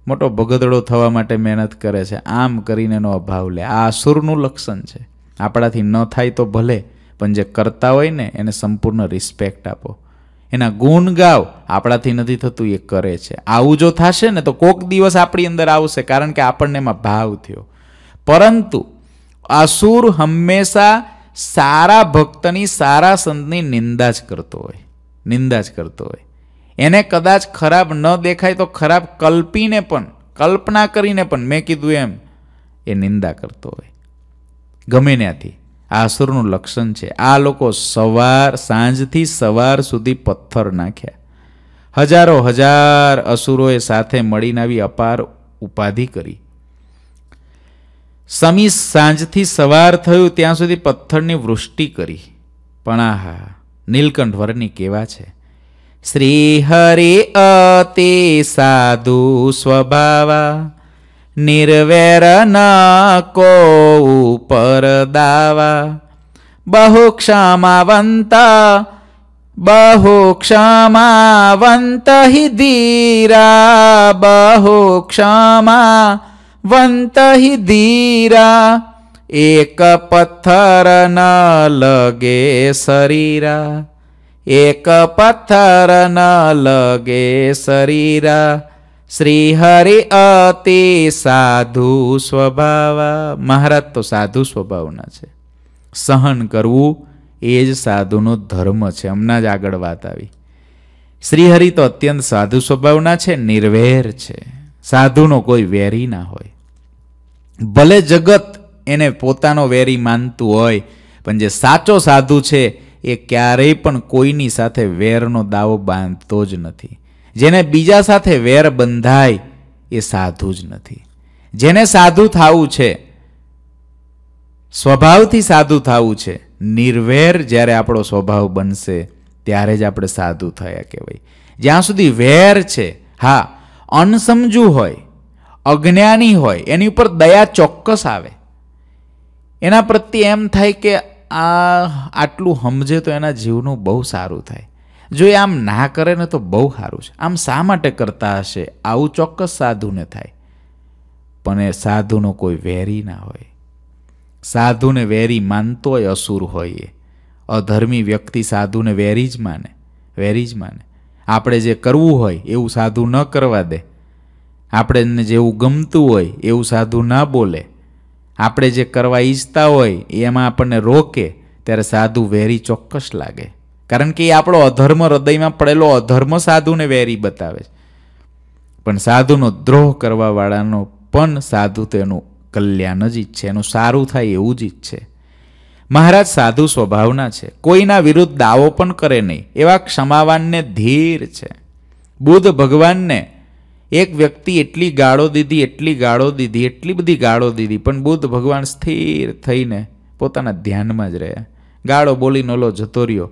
મોટો ભગદડો થવા માટે મહેનત કરે છે આમ કરીને એનો અભાવ લે આ અસુરનું લક્ષણ છે આપણાથી ન થાય તો ભલે પણ જે કરતા હોય ને એને સંપૂર્ણ રિસ્પેક્ટ આપો એના ગુણ ગાવ આપણાથી નથી થતું એ કરે છે આવું જો થશે ને તો કોક દિવસ આપણી અંદર આવશે કારણ કે આપણને એમાં ભાવ થયો પરંતુ અસુર હંમેશા સારા ભક્તની સારા સંતની નિંદા જ કરતો હોય નિંદા જ કરતો હોય એને કદાચ ખરાબ ન દેખાય તો ખરાબ કલ્પીને પણ કલ્પના કરીને પણ મેં કીધું એમ એ નિંદા કરતો હોય ગમે ત્યાંથી આ અસુરનું લક્ષણ છે આ લોકો સવાર સાંજથી સવાર સુધી પથ્થર નાખ્યા હજારો હજાર અસુરોએ સાથે મળીને આવી અપાર ઉપાધિ કરી સમી સાંજથી સવાર થયું ત્યાં સુધી પથ્થરની વૃષ્ટિ કરી પણ આહા નીલકંઠ વરની કેવા છે श्रीहरि अतिसाधुस्वभावा निर्वैरनकोपरदावा धीरा बहु दीरा बहुक्षमावन्तहि धीरा एक न लगे शरीरा એક પથ્થર ન લગે શરીરા શ્રી હરિ અતિ સાધુ સ્વભાવ મહારાજ તો સાધુ સ્વભાવના છે સહન કરવું એ જ સાધુનો ધર્મ છે હમણાં જ આગળ વાત આવી શ્રીહરિ તો અત્યંત સાધુ સ્વભાવના છે નિર્વેર છે સાધુનો કોઈ વેરી ના હોય ભલે જગત એને પોતાનો વેરી માનતું હોય પણ જે સાચો સાધુ છે એ ક્યારેય પણ કોઈની સાથે વેરનો દાવો બાંધતો જ નથી જેને બીજા સાથે વેર બંધાય એ સાધુ જ નથી જેને સાધુ થવું છે સ્વભાવથી સાધુ થવું છે નિર્વેર જ્યારે આપણો સ્વભાવ બનશે ત્યારે જ આપણે સાધુ થયા કહેવાય જ્યાં સુધી વેર છે હા અનસમજુ હોય અજ્ઞાની હોય એની ઉપર દયા ચોક્કસ આવે એના પ્રત્યે એમ થાય કે આ આટલું સમજે તો એના જીવનું બહુ સારું થાય જો એ આમ ના કરે ને તો બહુ સારું છે આમ શા માટે કરતા હશે આવું ચોક્કસ સાધુને થાય પણ એ સાધુનો કોઈ વેરી ના હોય સાધુને વેરી માનતો હોય અસુર હોય એ અધર્મી વ્યક્તિ સાધુને વેરી જ માને વેરી જ માને આપણે જે કરવું હોય એવું સાધુ ન કરવા દે આપણે જેવું ગમતું હોય એવું સાધુ ના બોલે આપણે જે કરવા ઈચ્છતા હોય એમાં આપણને રોકે ત્યારે સાધુ વેરી ચોક્કસ લાગે કારણ કે એ આપણો અધર્મ હૃદયમાં પડેલો અધર્મ સાધુને વેરી બતાવે છે પણ સાધુનો દ્રોહ કરવાવાળાનો પણ સાધુ તેનું કલ્યાણ જ ઈચ્છે એનું સારું થાય એવું જ ઈચ્છે મહારાજ સાધુ સ્વભાવના છે કોઈના વિરુદ્ધ દાવો પણ કરે નહીં એવા ક્ષમાવાનને ધીર છે બુદ્ધ ભગવાનને એક વ્યક્તિ એટલી ગાળો દીધી એટલી ગાળો દીધી એટલી બધી ગાળો દીધી પણ બુદ્ધ ભગવાન સ્થિર થઈને પોતાના ધ્યાનમાં જ રહ્યા ગાળો બોલી નોલો જતો રહ્યો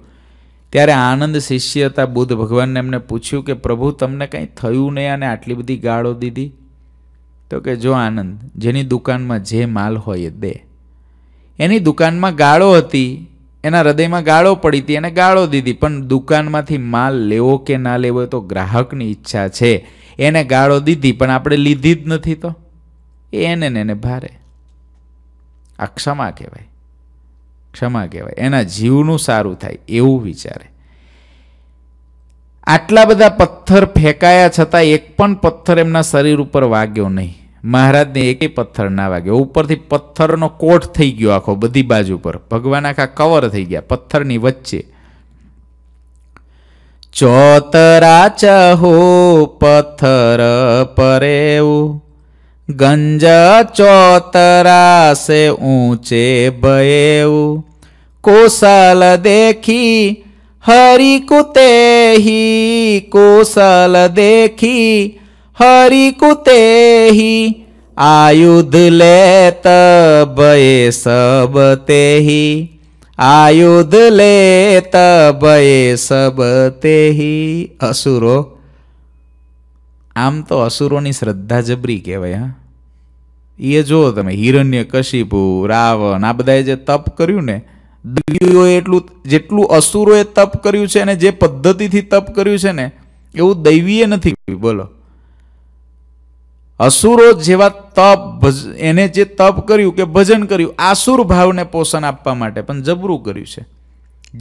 ત્યારે આનંદ શિષ્ય હતા બુદ્ધ ભગવાનને એમને પૂછ્યું કે પ્રભુ તમને કંઈ થયું નહીં અને આટલી બધી ગાળો દીધી તો કે જો આનંદ જેની દુકાનમાં જે માલ હોય દે એની દુકાનમાં ગાળો હતી એના હૃદયમાં ગાળો પડી હતી એને ગાળો દીધી પણ દુકાનમાંથી માલ લેવો કે ના લેવો તો ગ્રાહકની ઈચ્છા છે એને ગાળો દીધી પણ આપણે લીધી જ નથી તો એને ને એને ભારે આ ક્ષમા કહેવાય ક્ષમા કહેવાય એના જીવનું સારું થાય એવું વિચારે આટલા બધા પથ્થર ફેંકાયા છતાં એક પણ પથ્થર એમના શરીર ઉપર વાગ્યો નહીં મહારાજને એકેય પથ્થર ના વાગ્યો ઉપરથી પથ્થરનો કોટ થઈ ગયો આખો બધી બાજુ પર ભગવાન આખા કવર થઈ ગયા પથ્થરની વચ્ચે ચોતરા ચહો પથર પરેવું ગંજ ચોતરા સે ઊંચે ભયેવું કોસલ દેખી હરિકુતેહી કોસલ દેખી હરિકુતેહી આયુધ લેત ભયે સબ તેહી आयुध લે तबे सब તેહી અસુરો આમ તો અસુરોની શ્રદ્ધા જબરી કહેવાય હા એ જો તમે હિરણ્ય કશિપુ રાવણ આ બધાએ જે તપ કર્યું ને દૈવીઓએ એટલું જેટલું અસુરોએ તપ કર્યું છે અને જે પદ્ધતિથી તપ કર્યું છે ને એવું દૈવીએ નથી બોલો અસુરો જેવા તપ એને જે તપ કર્યું કે ભજન કર્યું આસુર ભાવને પોષણ આપવા માટે પણ જબરું કર્યું છે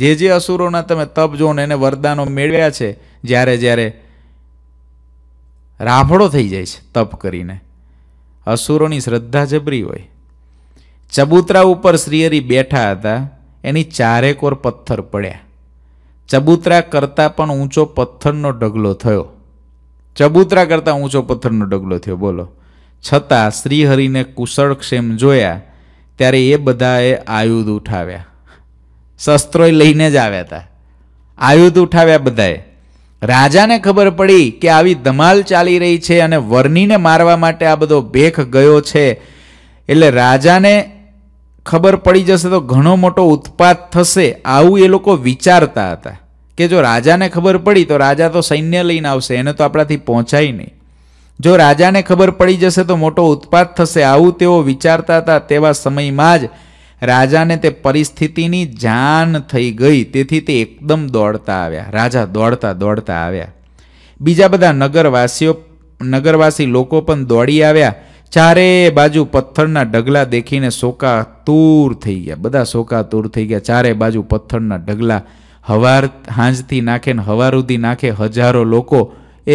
જે જે અસુરોના તમે તપ જો ને એને વરદાનો મેળવ્યા છે જ્યારે જ્યારે રાફડો થઈ જાય છે તપ કરીને અસુરોની શ્રદ્ધા જબરી હોય ચબૂતરા ઉપર શ્રીહરિ બેઠા હતા એની ચારેકોર પથ્થર પડ્યા ચબૂતરા કરતાં પણ ઊંચો પથ્થરનો ઢગલો થયો ચબૂતરા કરતાં ઊંચો પથ્થરનો ડગલો થયો બોલો છતાં શ્રીહરિને કુશળ ક્ષેમ જોયા ત્યારે એ બધાએ આયુધ ઉઠાવ્યા શસ્ત્રોય લઈને જ આવ્યા હતા આયુધ ઉઠાવ્યા બધાએ રાજાને ખબર પડી કે આવી ધમાલ ચાલી રહી છે અને વર્ણીને મારવા માટે આ બધો ભેખ ગયો છે એટલે રાજાને ખબર પડી જશે તો ઘણો મોટો ઉત્પાત થશે આવું એ લોકો વિચારતા હતા કે જો રાજાને ખબર પડી તો રાજા તો સૈન્ય લઈને આવશે એને તો આપણાથી પહોંચાય નહીં જો રાજાને ખબર પડી જશે તો મોટો ઉત્પાત થશે આવું તેઓ વિચારતા હતા તેવા સમયમાં જ રાજાને તે પરિસ્થિતિની જાણ થઈ ગઈ તેથી તે એકદમ દોડતા આવ્યા રાજા દોડતા દોડતા આવ્યા બીજા બધા નગરવાસીઓ નગરવાસી લોકો પણ દોડી આવ્યા ચારે બાજુ પથ્થરના ઢગલા દેખીને શોકાતુર થઈ ગયા બધા શોકાતુર થઈ ગયા ચારે બાજુ પથ્થરના ઢગલા હવાર હાંજથી નાખે ને હવારુદી નાખે હજારો લોકો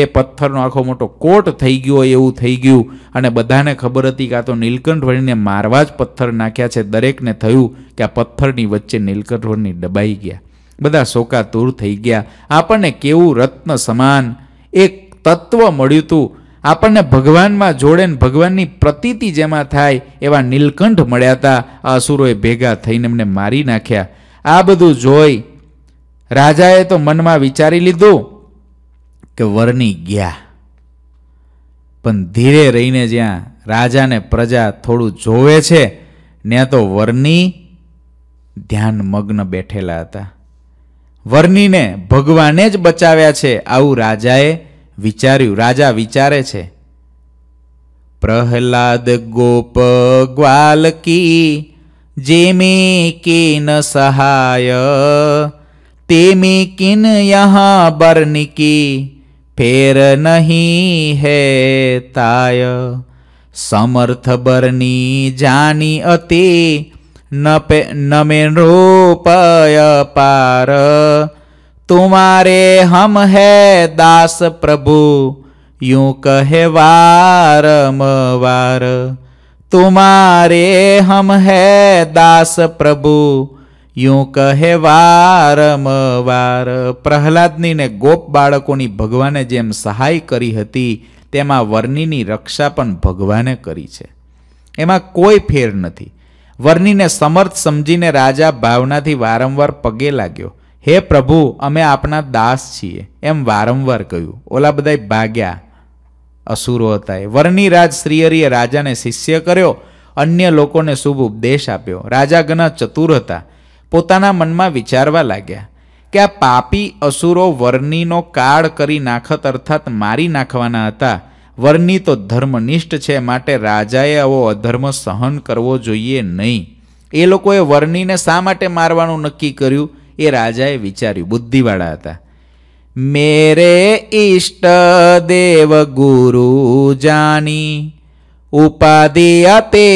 એ પથ્થરનો આખો મોટો કોટ થઈ ગયો એવું થઈ ગયું અને બધાને ખબર હતી કે આ તો નીલકંઠ વળીને મારવા જ પથ્થર નાખ્યા છે દરેકને થયું કે આ પથ્થરની વચ્ચે નીલકંઠ વળની દબાઈ ગયા બધા શોકાતુર થઈ ગયા આપણને કેવું રત્ન સમાન એક તત્વ મળ્યું હતું આપણને ભગવાનમાં જોડે ને ભગવાનની પ્રતીતિ જેમાં થાય એવા નીલકંઠ મળ્યા હતા આ અસુરોએ ભેગા થઈને એમને મારી નાખ્યા આ બધું જોઈ રાજાએ તો મનમાં વિચારી લીધું કે વરની ગયા પણ ધીરે રહીને જ્યાં રાજાને પ્રજા થોડું જોવે છે ત્યાં તો વરની ધ્યાન મગ્ન બેઠેલા હતા વરનીને ભગવાને જ બચાવ્યા છે આવું રાજાએ વિચાર્યું રાજા વિચારે છે પ્રહલાદ ગોપ ગ્વાલકી જેમે કેન સહાય तेमी किन यहाँ बरनी की फेर नहीं है ताय समर्थ बरनी जानी अति नपे नमेन रोपय पार तुम्हारे हम है दास प्रभु यूं कहे वारम वार तुम्हारे हम है दास प्रभु યું કહે વારમવાર પ્રહલાદની ને ગોપ બાળકોની ભગવાને જેમ સહાય કરી હતી તેમાં વર્ણિની રક્ષા પણ ભગવાને કરી છે એમાં કોઈ ફેર નથી વર્ણિને સમર્થ સમજીને રાજા ભાવનાથી વારંવાર પગે લાગ્યો હે પ્રભુ અમે આપના દાસ છીએ એમ વારંવાર કહ્યું ઓલા બધા ભાગ્યા અસુરો હતા એ વર્ણિરાજ શ્રીહરિએ રાજાને શિષ્ય કર્યો અન્ય લોકોને શુભ ઉપદેશ આપ્યો રાજા ઘણા ચતુર હતા પોતાના મનમાં વિચારવા લાગ્યા કે આ પાપી અસુરો વર્ણિનો કાળ કરી નાખત અર્થાત મારી નાખવાના હતા વર્ણિ તો ધર્મનિષ્ઠ છે માટે રાજાએ આવો અધર્મ સહન કરવો જોઈએ નહીં એ લોકોએ વર્ણિને શા માટે મારવાનું નક્કી કર્યું એ રાજાએ વિચાર્યું બુદ્ધિવાળા હતા મેરે ઈષ્ટ દેવ ગુરુ જાની ઉપાધિ અતે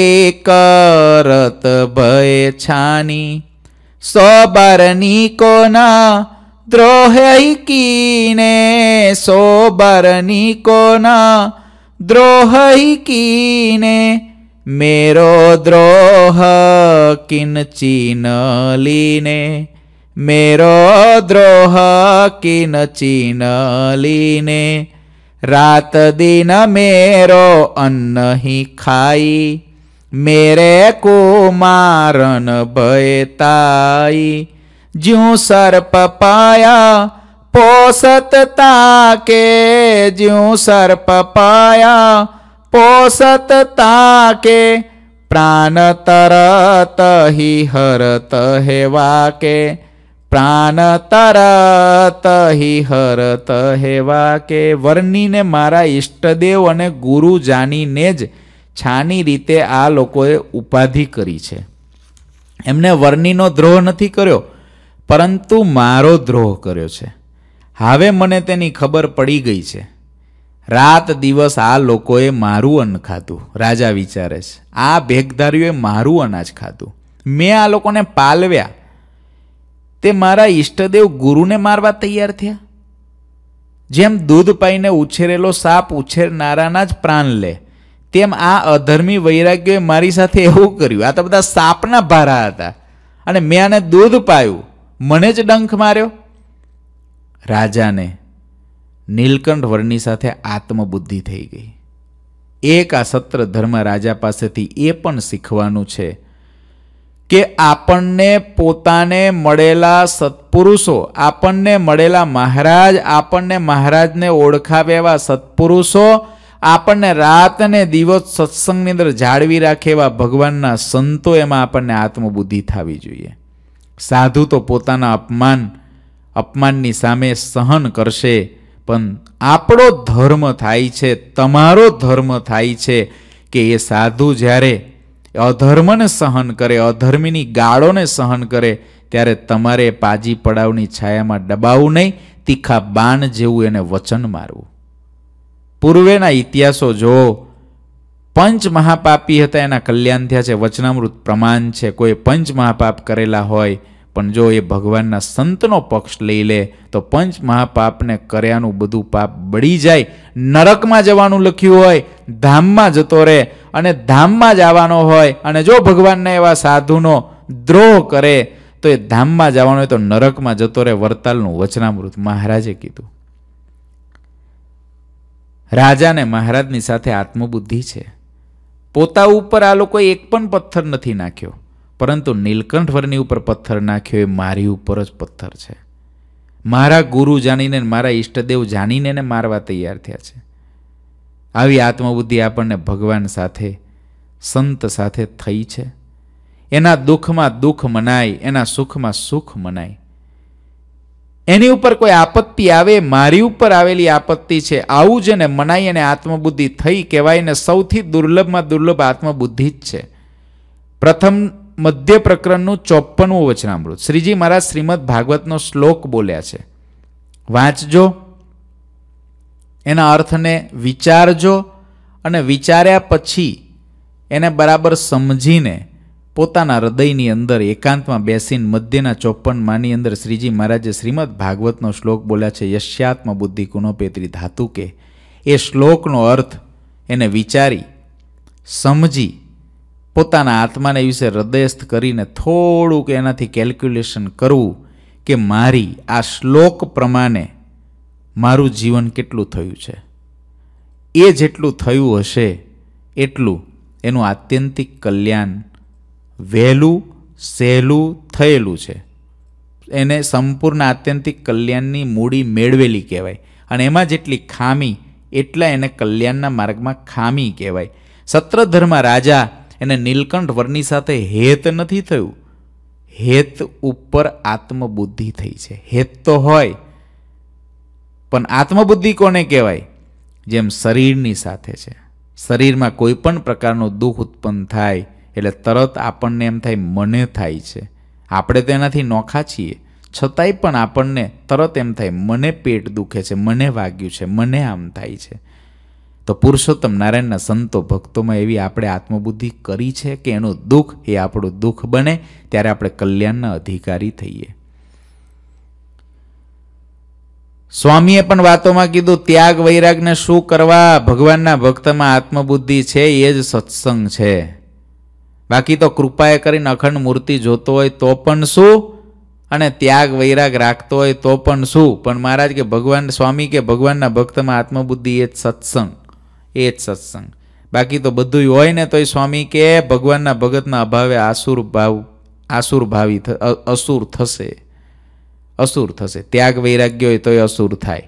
કરત ભય છાની સોબરનીકોના દ્રોહૈકીને સોબરનીકોના દ્રોહૈકીને મેરો દ્રોહ કિનચીન લીને મેરો દ્રોહ કિનચીન લીને રાત દિન મેરો અન્ન ખાઈ मेरे को मारन भयताई ज्यों सर्प पाया पोसत ताके ज्यों सर्प पाया पोसत ताके प्राण तरत ही हरत हे वाके પ્રાણ તરત હિ હરત હેવા કે વર્ણિને મારા ઇષ્ટદેવ અને ગુરુ જાનીને જ છાની રીતે આ લોકોએ ઉપાધિ કરી છે એમને વર્ણિનો દ્રોહ નથી કર્યો પરંતુ મારો દ્રોહ કર્યો છે હવે મને તેની ખબર પડી ગઈ છે રાત દિવસ આ લોકોએ મારું અન્ન ખાધું રાજા વિચારે છે આ ભેગધારીઓએ મારું અનાજ ખાધું મેં આ લોકોને પાલવ્યા તે મારા ઈષ્ટદેવ ગુરુને મારવા તૈયાર થયા જેમ દૂધ પાઈને ઉછેરેલો સાપ ઉછેરનારાના જ પ્રાણ લે તેમ આ અધર્મી વૈરાગ્યએ મારી સાથે એવું કર્યું આ તો બધા સાપના ભારા હતા અને મેં આને દૂધ પાયું મને જ ડંખ માર્યો રાજાને નીલકંઠ વર્ણી સાથે આત્મબુદ્ધિ થઈ ગઈ એક આ સત્ર ધર્મ રાજા પાસેથી એ પણ શીખવાનું છે કે આપણને પોતાને મળેલા સત્પુરુષો આપણને મળેલા મહારાજ આપણને મહારાજને ઓળખાવે એવા સત્પુરુષો આપણને રાત અને દિવસ સત્સંગની અંદર જાળવી રાખે એવા ભગવાનના સંતો એમાં આપણને આત્મબુદ્ધિ થવી જોઈએ સાધુ તો પોતાના અપમાન અપમાનની સામે સહન કરશે પણ આપણો ધર્મ થાય છે તમારો ધર્મ થાય છે કે એ સાધુ જ્યારે અધર્મને સહન કરે અધર્મીની ગાળોને સહન કરે ત્યારે તમારે પાજી પડાવની છાયામાં દબાવવું નહીં તીખા બાણ જેવું એને વચન મારવું પૂર્વેના ઇતિહાસો જો પંચ મહાપાપી હતા એના કલ્યાણ થયા છે વચનામૃત પ્રમાણ છે કોઈ પંચ મહાપાપ કરેલા હોય પણ જો એ ભગવાનના સંતનો પક્ષ લઈ લે તો પંચ મહાપાપને કર્યાનું બધું પાપ બળી જાય નરકમાં જવાનું લખ્યું હોય ધામમાં જતો રહે અને ધામમાં જ આવવાનો હોય અને જો ભગવાનના એવા સાધુનો દ્રોહ કરે તો એ ધામમાં જવાનો હોય તો નરકમાં જતો રહે વરતાલનું વચનામૃત મહારાજે કીધું રાજાને મહારાજની સાથે આત્મબુદ્ધિ છે પોતા ઉપર આ લોકોએ એક પણ પથ્થર નથી નાખ્યો પરંતુ નીલકંઠવરની ઉપર પથ્થર નાખ્યો એ મારી ઉપર જ પથ્થર છે મારા ગુરુ જાણીને મારા ઈષ્ટદેવ જાણીને ને મારવા તૈયાર થયા છે આવી આત્મબુદ્ધિ આપણને ભગવાન સાથે સંત સાથે થઈ છે એના દુઃખમાં દુઃખ મનાય એના સુખમાં સુખ મનાય એની ઉપર કોઈ આપત્તિ આવે મારી ઉપર આવેલી આપત્તિ છે આવું જ જેને મનાઈ અને આત્મબુદ્ધિ થઈ કહેવાય ને સૌથી દુર્લભમાં દુર્લભ આત્મબુદ્ધિ જ છે પ્રથમ મધ્ય પ્રકરણનું ચોપ્પનવું વચનામૃત શ્રીજી મારા શ્રીમદ ભાગવતનો શ્લોક બોલ્યા છે વાંચજો એના અર્થને વિચારજો અને વિચાર્યા પછી એને બરાબર સમજીને પોતાના હૃદયની અંદર એકાંતમાં બેસીને મધ્યના ચોપ્પનમાંની અંદર શ્રીજી મહારાજે શ્રીમદ ભાગવતનો શ્લોક બોલ્યા છે યશ્યાત્મ બુદ્ધિ કુનોપેત્રી ધાતુ કે એ શ્લોકનો અર્થ એને વિચારી સમજી પોતાના આત્માને વિશે હૃદયસ્થ કરીને થોડુંક એનાથી કેલ્ક્યુલેશન કરવું કે મારી આ શ્લોક પ્રમાણે મારું જીવન કેટલું થયું છે એ જેટલું થયું હશે એટલું એનું આત્યંતિક કલ્યાણ વહેલું સહેલું થયેલું છે એને સંપૂર્ણ આત્યંતિક કલ્યાણની મૂડી મેળવેલી કહેવાય અને એમાં જેટલી ખામી એટલા એને કલ્યાણના માર્ગમાં ખામી કહેવાય સત્રધર્મ રાજા એને નીલકંઠ વરની સાથે હેત નથી થયું હેત ઉપર આત્મબુદ્ધિ થઈ છે હેત તો હોય પણ આત્મબુદ્ધિ કોને કહેવાય જેમ શરીરની સાથે છે શરીરમાં કોઈ પણ પ્રકારનું દુઃખ ઉત્પન્ન થાય એટલે તરત આપણને એમ થાય મને થાય છે આપણે તેનાથી નોખા છીએ છતાંય પણ આપણને તરત એમ થાય મને પેટ દુખે છે મને વાગ્યું છે મને આમ થાય છે તો પુરુષોત્તમ નારાયણના સંતો ભક્તોમાં એવી આપણે આત્મબુદ્ધિ કરી છે કે એનું દુઃખ એ આપણું દુઃખ બને ત્યારે આપણે કલ્યાણના અધિકારી થઈએ સ્વામીએ પણ વાતોમાં કીધું ત્યાગ વૈરાગને શું કરવા ભગવાનના ભક્તમાં આત્મબુદ્ધિ છે એ જ સત્સંગ છે બાકી તો કૃપાએ કરીને અખંડ મૂર્તિ જોતો હોય તો પણ શું અને ત્યાગ વૈરાગ રાખતો હોય તો પણ શું પણ મહારાજ કે ભગવાન સ્વામી કે ભગવાનના ભક્તમાં આત્મબુદ્ધિ એ જ સત્સંગ એ જ સત્સંગ બાકી તો બધું હોય ને તોય સ્વામી કે ભગવાનના ભગતના અભાવે આસુર ભાવ આસુર ભાવી અસુર થશે અસુર થશે ત્યાગ વૈરાગ્ય હોય તોય અસુર થાય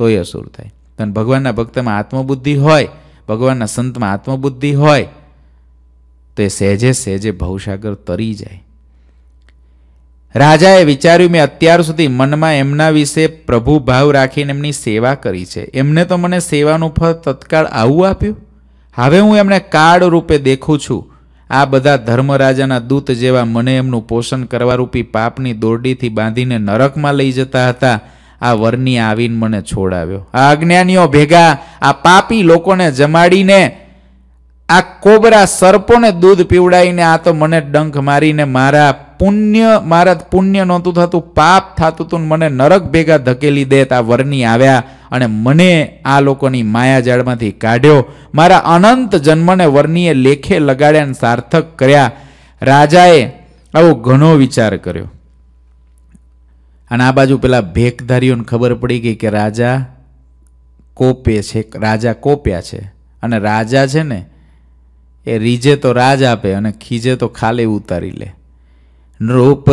તોય અસુર થાય પણ ભગવાનના ભક્તમાં આત્મબુદ્ધિ હોય ભગવાનના સંતમાં આત્મબુદ્ધિ હોય તો એ સહેજે સહેજે ભવસાગર તરી જાય રાજાએ વિચાર્યું મેં અત્યાર સુધી મનમાં એમના વિશે પ્રભુ ભાવ રાખીને એમની સેવા કરી છે એમને તો મને સેવાનું ફળ તત્કાળ આવું આપ્યું હવે હું એમને કાર્ડ રૂપે દેખું છું આ બધા ધર્મરાજાના દૂત જેવા મને એમનું પોષણ કરવારૂપી પાપની દોરડીથી બાંધીને નરકમાં લઈ જતા હતા આ વરની આવીને મને છોડાવ્યો આ અજ્ઞાનીઓ ભેગા આ પાપી લોકોને જમાડીને આ કોબરા સર્પોને દૂધ પીવડાવીને આ તો મને ડંખ મારીને મારા પુણ્ય મારા પુણ્ય નહોતું થતું પાપ થતું હતું મને નરક ભેગા ધકેલી દેત આ વરની આવ્યા અને મને આ લોકોની માયાજાળમાંથી કાઢ્યો મારા અનંત જન્મને વરનીએ લેખે લગાડ્યા અને સાર્થક કર્યા રાજાએ આવો ઘણો વિચાર કર્યો અને આ બાજુ પેલા ભેખધારીઓને ખબર પડી ગઈ કે રાજા કોપે છે રાજા કોપ્યા છે અને રાજા છે ને એ રીજે તો રાજ આપે અને ખીજે તો ખાલે ઉતારી લે નૃપ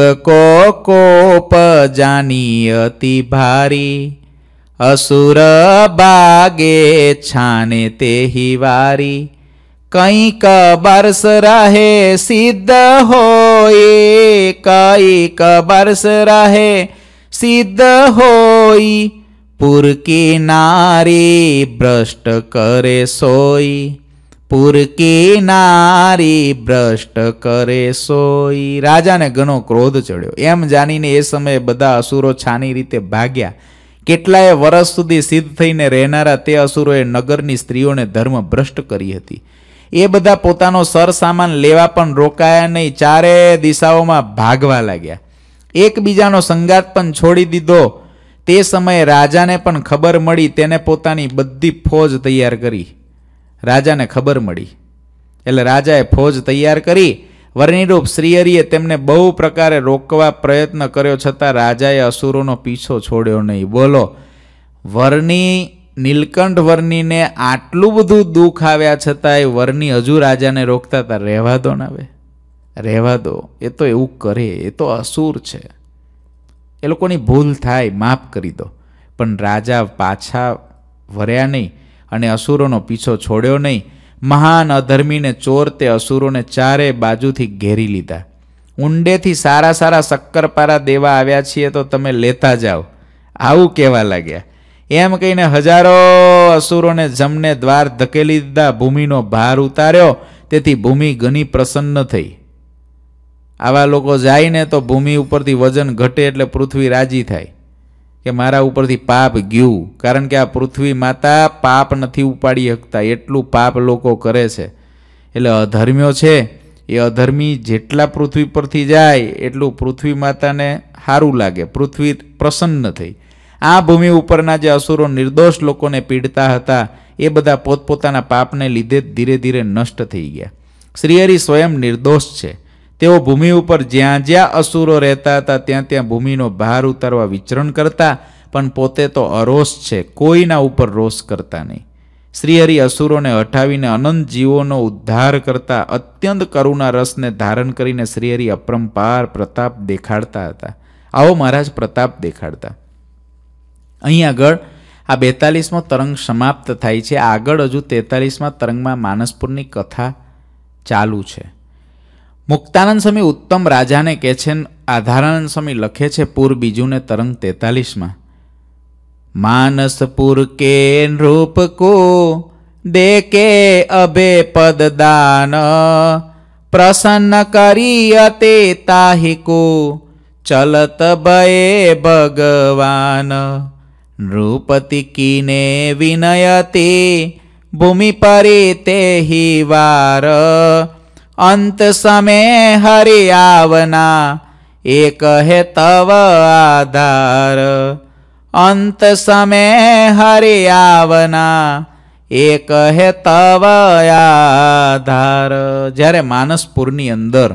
કોપ જાની અતિ ભારી અસુર બાગે છાને તેહી વારી કંઈક બર્ષ રહે સિદ્ધ હોય કંઈક બર્ષ રહે સિદ્ધ હોય પુરકી નારી ભ્રષ્ટ કરે સોઈ પુરકી નારી ભ્રષ્ટ કરે સોઈ રાજાને ઘણો ક્રોધ ચડ્યો એમ જાણીને એ સમયે બધા અસુરો છાની રીતે ભાગ્યા કેટલાય વર્ષ સુધી સિદ્ધ થઈને રહેનારા તે અસુરોએ નગરની સ્ત્રીઓને ધર્મ ભ્રષ્ટ કરી હતી એ બધા પોતાનો સરસામાન લેવા પણ રોકાયા નહીં ચારે દિશાઓમાં ભાગવા લાગ્યા એકબીજાનો સંગાત પણ છોડી દીધો તે સમયે રાજાને પણ ખબર મળી તેને પોતાની બધી ફોજ તૈયાર કરી રાજાને ખબર મળી એટલે રાજાએ ફોજ તૈયાર કરી વર્ણિરૂપ શ્રીહરિએ તેમને બહુ પ્રકારે રોકવા પ્રયત્ન કર્યો છતાં રાજાએ અસુરોનો પીછો છોડ્યો નહીં બોલો વર્ણી નીલકંઠ વર્ણીને આટલું બધું દુઃખ આવ્યા છતાંય વર્ણી હજુ રાજાને રોકતા હતા રહેવા દો ને હવે રહેવા દો એ તો એવું કરે એ તો અસુર છે એ લોકોની ભૂલ થાય માફ કરી દો પણ રાજા પાછા વર્યા નહીં અને અસુરોનો પીછો છોડ્યો નહીં મહાન અધર્મીને ચોર તે અસુરોને ચારે બાજુથી ઘેરી લીધા ઊંડેથી સારા સારા શક્કરપારા દેવા આવ્યા છીએ તો તમે લેતા જાઓ આવું કહેવા લાગ્યા એમ કહીને હજારો અસુરોને જમને દ્વાર ધકેલી દીધા ભૂમિનો ભાર ઉતાર્યો તેથી ભૂમિ ઘણી પ્રસન્ન થઈ આવા લોકો જાય ને તો ભૂમિ ઉપરથી વજન ઘટે એટલે પૃથ્વી રાજી થાય કે મારા ઉપરથી પાપ ગયું કારણ કે આ પૃથ્વી માતા પાપ નથી ઉપાડી શકતા એટલું પાપ લોકો કરે છે એટલે અધર્મ્યો છે એ અધર્મી જેટલા પૃથ્વી પરથી જાય એટલું પૃથ્વી માતાને સારું લાગે પૃથ્વી પ્રસન્ન થઈ આ ભૂમિ ઉપરના જે અસુરો નિર્દોષ લોકોને પીડતા હતા એ બધા પોતપોતાના પાપને લીધે ધીરે ધીરે નષ્ટ થઈ ગયા શ્રીહરિ સ્વયં નિર્દોષ છે તેઓ ભૂમિ ઉપર જ્યાં જ્યાં અસુરો રહેતા હતા ત્યાં ત્યાં ભૂમિનો ભાર ઉતારવા વિચરણ કરતા પણ પોતે તો અરોષ છે કોઈના ઉપર રોષ કરતા નહીં શ્રીહરિ અસુરોને હટાવીને અનંત જીવોનો ઉદ્ધાર કરતા અત્યંત કરુણા રસને ધારણ કરીને શ્રીહરિ અપરંપાર પ્રતાપ દેખાડતા હતા આવો મહારાજ પ્રતાપ દેખાડતા અહીં આગળ આ બેતાલીસમો તરંગ સમાપ્ત થાય છે આગળ હજુ તેતાલીસમાં તરંગમાં માનસપુરની કથા ચાલુ છે મુક્તાનંદ સ્વામી ઉત્તમ રાજાને કહે છે આધારાનંદ સ્વામી લખે છે પૂર બીજું ને તરંગ તેતાલીસમાં માનસપુર કે નૃપ કો દે કે અભે પદદાન પ્રસન્ન કરી અતે તાહિકો ચલત ભયે ભગવાન નૃપતિ કિને વિનયતે ભૂમિ પરે તે હિ વાર અંત સમે હરિ આવના એ કહે તવ આધાર અંત સમે હરિ આવના એ કહે તવ આધાર જ્યારે માનસપુરની અંદર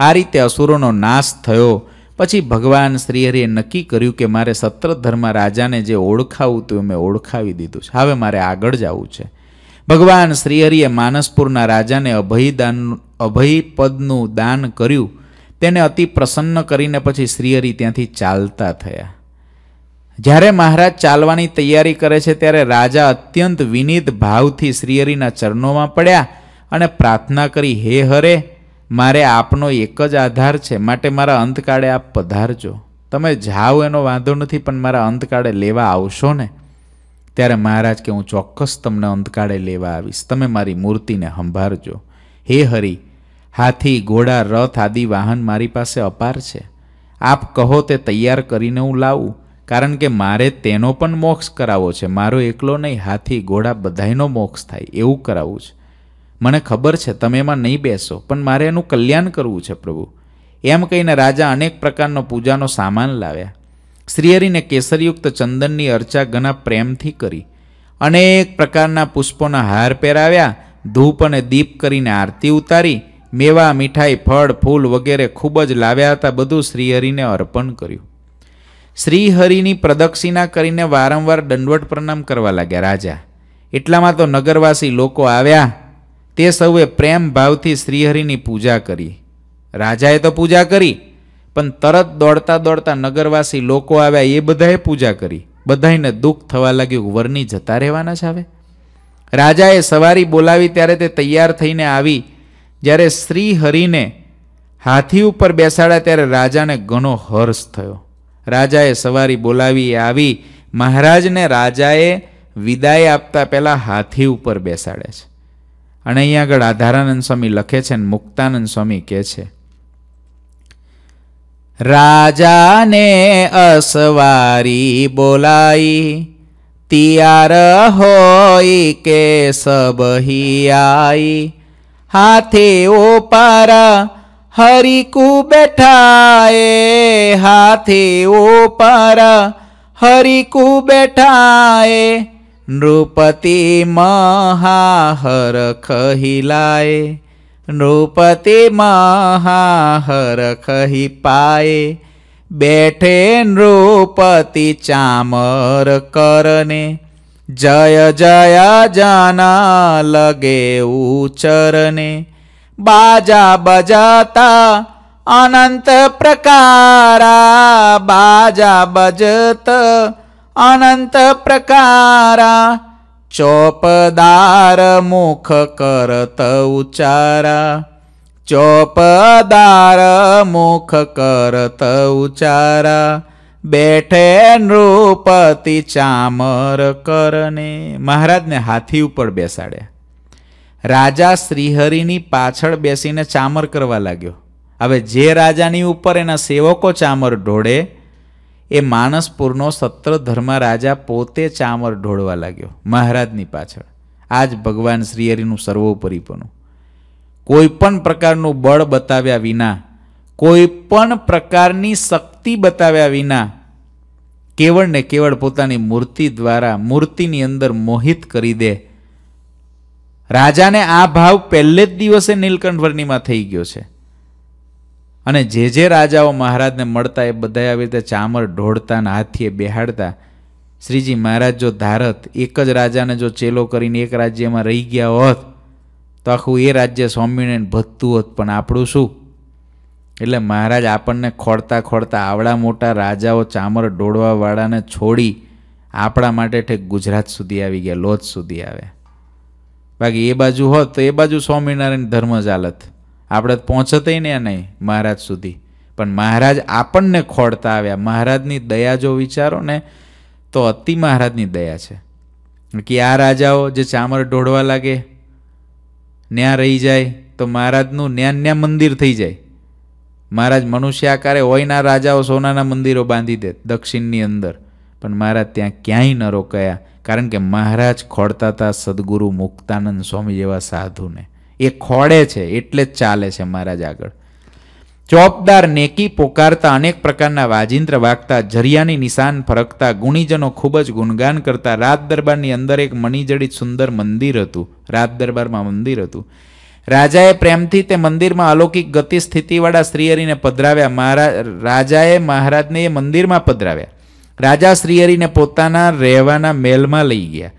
આ રીતે અસુરોનો નાશ થયો પછી ભગવાન શ્રીહરિએ નક્કી કર્યું કે મારે સત્ર ધર્મ રાજાને જે ઓળખાવું હતું મેં ઓળખાવી દીધું છે હવે મારે આગળ જવું છે ભગવાન શ્રીહરિએ માનસપુરના રાજાને અભયદાન અભય પદનું દાન કર્યું તેને અતિ પ્રસન્ન કરીને પછી શ્રીહરિ ત્યાંથી ચાલતા થયા જ્યારે મહારાજ ચાલવાની તૈયારી કરે છે ત્યારે રાજા અત્યંત વિનીત ભાવથી શ્રીહરિના ચરણોમાં પડ્યા અને પ્રાર્થના કરી હે હરે મારે આપનો એક જ આધાર છે માટે મારા અંતકાળે આપ પધારજો તમે જાઓ એનો વાંધો નથી પણ મારા અંતકાળે લેવા આવશો ને ત્યારે મહારાજ કે હું ચોક્કસ તમને અંતકાળે લેવા આવીશ તમે મારી મૂર્તિને સંભાળજો હે હરી હાથી ઘોડા રથ આદિ વાહન મારી પાસે અપાર છે આપ કહો તે તૈયાર કરીને હું લાવું કારણ કે મારે તેનો પણ મોક્ષ કરાવવો છે મારો એકલો નહીં હાથી ઘોડા બધાયનો મોક્ષ થાય એવું કરાવવું છે મને ખબર છે તમે એમાં નહીં બેસો પણ મારે એનું કલ્યાણ કરવું છે પ્રભુ એમ કહીને રાજા અનેક પ્રકારનો પૂજાનો સામાન લાવ્યા શ્રીહરિને કેસરયુક્ત ચંદનની અર્ચા ઘણા પ્રેમથી કરી અનેક પ્રકારના પુષ્પોના હાર પહેરાવ્યા ધૂપ અને દીપ કરીને આરતી ઉતારી મેવા મીઠાઈ ફળ ફૂલ વગેરે ખૂબ જ લાવ્યા હતા બધું શ્રીહરિને અર્પણ કર્યું શ્રીહરિની પ્રદક્ષિણા કરીને વારંવાર દંડવટ પ્રણામ કરવા લાગ્યા રાજા એટલામાં તો નગરવાસી લોકો આવ્યા તે સૌએ પ્રેમ ભાવથી શ્રીહરિની પૂજા કરી રાજાએ તો પૂજા કરી પણ તરત દોડતા દોડતા નગરવાસી લોકો આવ્યા એ બધાએ પૂજા કરી બધાને દુઃખ થવા લાગ્યું વરની જતા રહેવાના છે હવે રાજાએ સવારી બોલાવી ત્યારે તે તૈયાર થઈને આવી જ્યારે શ્રી હરિને હાથી ઉપર બેસાડ્યા ત્યારે રાજાને ઘણો હર્ષ થયો રાજાએ સવારી બોલાવી આવી મહારાજને રાજાએ વિદાય આપતા પહેલાં હાથી ઉપર બેસાડે છે અને અહીં આગળ આધારાનંદ સ્વામી લખે છે અને મુક્તાનંદ સ્વામી કહે છે રાજાને અસવારી બોલાઈ તિયાર હોય કે સબહી આઈ હાથે ઓપાર હરિકુ બેઠા એ હાથે ઓપાર હરિકુ બેઠા નૃપતિ મહાહર ખહિલાય નૃપતિ મહાહર ખહી પાય બેઠે નૃપતિ ચામર કરને जय जय जाना लगे उचरने बाजा बजता अनंत प्रकारा बाजा बजत अनंत प्रकारा चौपदार मुख करत उचारा चोपदार मुख करत उचारा બેઠે નૃપતિ ચામર કરને મહારાજને હાથી ઉપર બેસાડ્યા રાજા શ્રીહરિની પાછળ બેસીને ચામર કરવા લાગ્યો હવે જે રાજાની ઉપર એના સેવકો ચામર ઢોળે એ માનસપુરનો સત્રધર્મા રાજા પોતે ચામર ઢોળવા લાગ્યો મહારાજની પાછળ આજ ભગવાન શ્રીહરિનું સર્વોપરીપણું કોઈ પણ પ્રકારનું બળ બતાવ્યા વિના કોઈ પણ પ્રકારની શક્તિ બતાવ્યા વિના કેવળ ને કેવળ પોતાની મૂર્તિ દ્વારા મૂર્તિની અંદર મોહિત કરી દે રાજાને આ ભાવ પહેલે જ દિવસે નીલકંઠવર્ણીમાં થઈ ગયો છે અને જે જે રાજાઓ મહારાજને મળતા એ બધા આવી રીતે ચામર ઢોળતા અને હાથીએ બેહાડતા શ્રીજી મહારાજ જો ધારત એક જ રાજાને જો ચેલો કરીને એક રાજ્યમાં રહી ગયા હોત તો આખું એ રાજ્ય સ્વામિનારાયણ ભત્તું હોત પણ આપણું શું એટલે મહારાજ આપણને ખોડતા ખોડતા આવડા મોટા રાજાઓ ચામર ડોળવાવાળાને છોડી આપણા માટે ઠેક ગુજરાત સુધી આવી ગયા લોજ સુધી આવે બાકી એ બાજુ હોત તો એ બાજુ સ્વામિનારાયણ ધર્મ જ હાલત આપણે પહોંચતે ને નહીં મહારાજ સુધી પણ મહારાજ આપણને ખોડતા આવ્યા મહારાજની દયા જો વિચારો ને તો અતિ મહારાજની દયા છે કે આ રાજાઓ જે ચામર ઢોળવા લાગે ન્યા રહી જાય તો મહારાજનું ન્યા ન્યા મંદિર થઈ જાય મહારાજ મનુષ્યાકારે હોયના રાજાઓ સોનાના મંદિરો બાંધી દે દક્ષિણની અંદર પણ મહારાજ ત્યાં ક્યાંય ન રોકાયા કારણ કે મહારાજ ખોડતા હતા સદગુરુ મુક્તાનંદ સ્વામી જેવા સાધુને એ ખોડે છે એટલે જ ચાલે છે મહારાજ આગળ ચોપદાર નેકી પોકારતા અનેક પ્રકારના વાજિંત્ર વાગતા જરિયાની નિશાન ફરકતા ગુણીજનો ખૂબ જ ગુણગાન કરતા રાત દરબારની અંદર એક મણીજડિત સુંદર મંદિર હતું રાત દરબારમાં મંદિર હતું રાજાએ પ્રેમથી તે મંદિરમાં અલૌકિક ગતિ સ્થિતિવાળા શ્રીહરિને પધરાવ્યા મહારાજ રાજાએ મહારાજને એ મંદિરમાં પધરાવ્યા રાજા શ્રીહરિને પોતાના રહેવાના મહેલમાં લઈ ગયા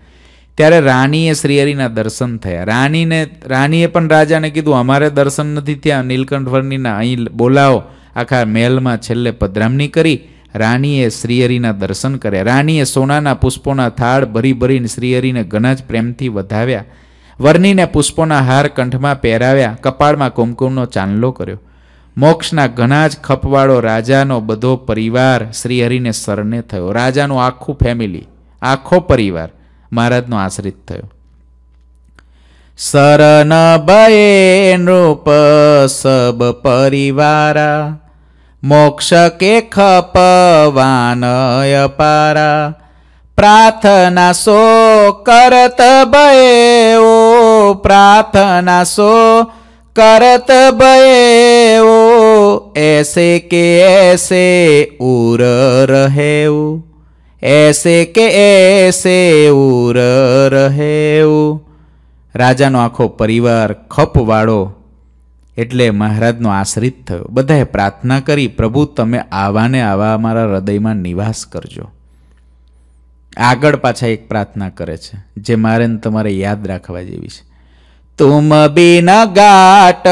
ત્યારે રાણીએ શ્રીહરિના દર્શન થયા રાણીને રાણીએ પણ રાજાને કીધું અમારે દર્શન નથી થયા નીલકંઠવર્ણીના અહીં બોલાવો આખા મહેલમાં છેલ્લે પધરામણી કરી રાણીએ શ્રીહરિના દર્શન કર્યા રાણીએ સોનાના પુષ્પોના થાળ ભરી ભરીને શ્રીહરિને ઘણા જ પ્રેમથી વધાવ્યા વર્ણીને પુષ્પોના હાર કંઠમાં પહેરાવ્યા કપાળમાં કુમકુમનો ચાંદલો કર્યો મોક્ષના ઘણા જ ખપવાળો રાજાનો બધો પરિવાર શ્રીહરિને શરણે થયો રાજાનું આખું ફેમિલી આખો પરિવાર મહારાજનો આશ્રિત થયો શરણ ભયે નૃપ સબ પરિવારા મોક્ષ કે ખપવાન પારા પ્રાર્થના સો કરત ભયે પ્રાર્થના सो करत भये ओ ऐसे के ऐसे उर रहे કે એસે ઉર રહેવ રાજાનો આખો પરિવાર ખપવાળો એટલે મહારાજનો આશ્રિત થયો બધાએ પ્રાર્થના કરી પ્રભુ તમે આવાને આવા અમારા હૃદયમાં નિવાસ કરજો આગળ પાછા એક પ્રાર્થના કરે છે જે મારે તમારે યાદ રાખવા જેવી છે तुम बिन गाट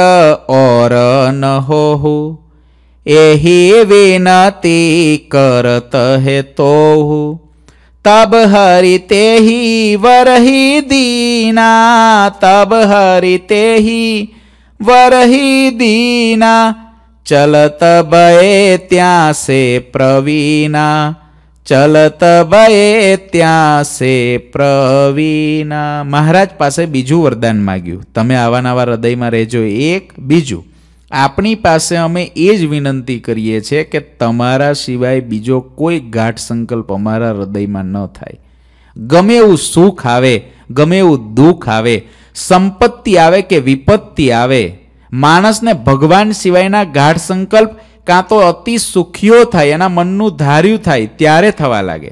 और न हो यही विनती करत है तो तब हरि ते ही वरही दीना तब हरि ते ही वरही दीना चलत बये त्या से प्रवीणा ચલત ભયે ત્યાં સે પ્રવીના મહારાજ પાસે બીજું વરદાન માગ્યું તમે આવા નવા હૃદયમાં રહેજો એક બીજું આપણી પાસે અમે એ જ વિનંતી કરીએ છીએ કે તમારા સિવાય બીજો કોઈ ગાઢ સંકલ્પ અમારા હૃદયમાં ન થાય ગમે એવું સુખ આવે ગમે એવું દુઃખ આવે સંપત્તિ આવે કે વિપત્તિ આવે માણસને ભગવાન સિવાયના ગાઢ સંકલ્પ કાં તો અતિ સુખીઓ થાય એના મનનું ધાર્યું થાય ત્યારે થવા લાગે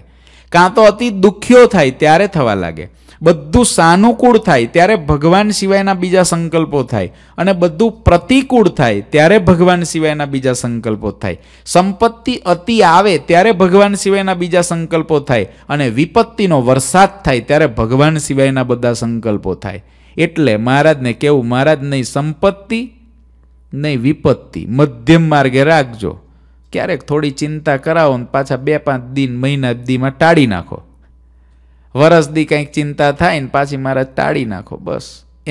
કાં તો અતિ દુખ્યો થાય ત્યારે થવા લાગે બધું સાનુકૂળ થાય ત્યારે ભગવાન સિવાયના બીજા સંકલ્પો થાય અને બધું પ્રતિકૂળ થાય ત્યારે ભગવાન સિવાયના બીજા સંકલ્પો થાય સંપત્તિ અતિ આવે ત્યારે ભગવાન સિવાયના બીજા સંકલ્પો થાય અને વિપત્તિનો વરસાદ થાય ત્યારે ભગવાન સિવાયના બધા સંકલ્પો થાય એટલે મહારાજને કેવું મહારાજ નહીં સંપત્તિ નહીં વિપત્તિ મધ્યમ માર્ગે રાખજો ક્યારેક થોડી ચિંતા કરાવો ને પાછા બે પાંચ દિન મહિના દીમાં ટાળી નાખો વરસ દી કંઈક ચિંતા થાય ને પાછી મારા ટાળી નાખો બસ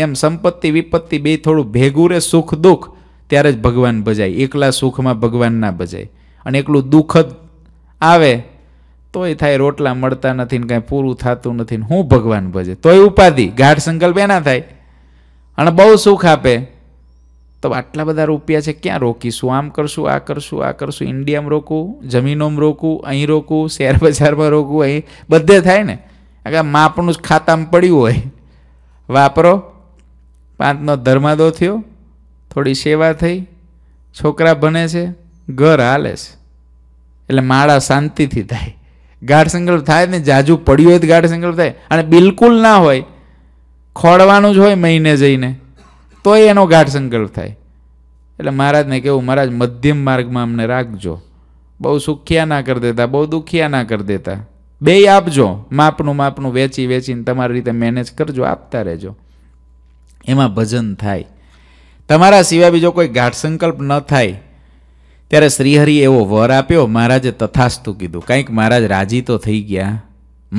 એમ સંપત્તિ વિપત્તિ બે થોડું ભેગું રે સુખ દુઃખ ત્યારે જ ભગવાન ભજાય એકલા સુખમાં ભગવાન ના ભજાય અને એકલું દુઃખ જ આવે તોય થાય રોટલા મળતા નથી ને કાંઈ પૂરું થતું નથી ને હું ભગવાન ભજે તોય ઉપાધિ ગાઢ સંકલ્પ એના થાય અને બહુ સુખ આપે તો આટલા બધા રૂપિયા છે ક્યાં રોકીશું આમ કરશું આ કરશું આ કરશું ઇન્ડિયામાં રોકું જમીનોમાં રોકું અહીં રોકું શેર બજારમાં રોકવું અહીં બધે થાય ને આગા માપનું જ ખાતામાં પડ્યું હોય વાપરો પાંચનો ધર્માદો થયો થોડી સેવા થઈ છોકરા ભણે છે ઘર હાલે છે એટલે માળા શાંતિથી થાય ગાઢ સંકલ્પ થાય ને જાજુ પડ્યું હોય તો ગાઢ સંકલ્પ થાય અને બિલકુલ ના હોય ખોડવાનું જ હોય મહિને જઈને તોય એનો ગાઢ સંકલ્પ થાય એટલે મહારાજને કેવું મહારાજ મધ્યમ માર્ગમાં અમને રાખજો બહુ સુખિયા ના કરી દેતા બહુ દુખિયા ના કરી દેતા બે આપજો માપનું માપનું વેચી વેચીને તમારી રીતે મેનેજ કરજો આપતા રહેજો એમાં ભજન થાય તમારા સિવાય બીજો કોઈ ગાઢ સંકલ્પ ન થાય ત્યારે શ્રીહરિએ એવો વર આપ્યો મહારાજે તથાસ્તુ કીધું કંઈક મહારાજ રાજી તો થઈ ગયા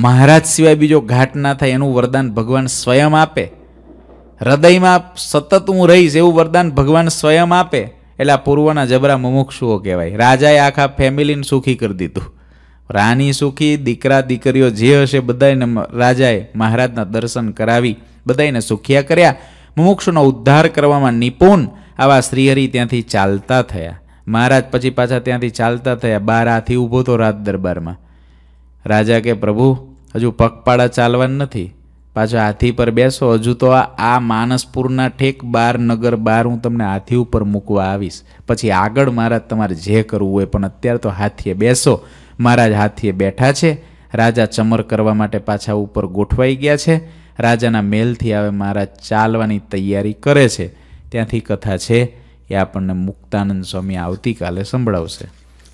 મહારાજ સિવાય બીજો ઘાટ ના થાય એનું વરદાન ભગવાન સ્વયં આપે હૃદયમાં સતત હું રહીશ એવું વરદાન ભગવાન સ્વયં આપે એટલે આ પૂર્વના જબરા મુમુક્ષુઓ કહેવાય રાજાએ આખા ફેમિલીને સુખી કરી દીધું રાની સુખી દીકરા દીકરીઓ જે હશે બધાને રાજાએ મહારાજના દર્શન કરાવી બધાને સુખિયા કર્યા મુમુક્ષુનો ઉદ્ધાર કરવામાં નિપુણ આવા શ્રીહરિ ત્યાંથી ચાલતા થયા મહારાજ પછી પાછા ત્યાંથી ચાલતા થયા બાર હાથી ઊભો તો રાત દરબારમાં રાજા કે પ્રભુ હજુ પગપાળા ચાલવાનું નથી પાછા હાથી પર બેસો હજુ તો આ માનસપુરના ઠેક બાર નગર બાર હું તમને હાથી ઉપર મૂકવા આવીશ પછી આગળ મારા તમારે જે કરવું હોય પણ અત્યારે તો હાથીએ બેસો મહારાજ હાથીએ બેઠા છે રાજા ચમર કરવા માટે પાછા ઉપર ગોઠવાઈ ગયા છે રાજાના મેલથી હવે મારા ચાલવાની તૈયારી કરે છે ત્યાંથી કથા છે એ આપણને મુક્તાનંદ સ્વામી આવતીકાલે સંભળાવશે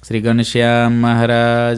શ્રી ઘનશ્યામ મહારાજ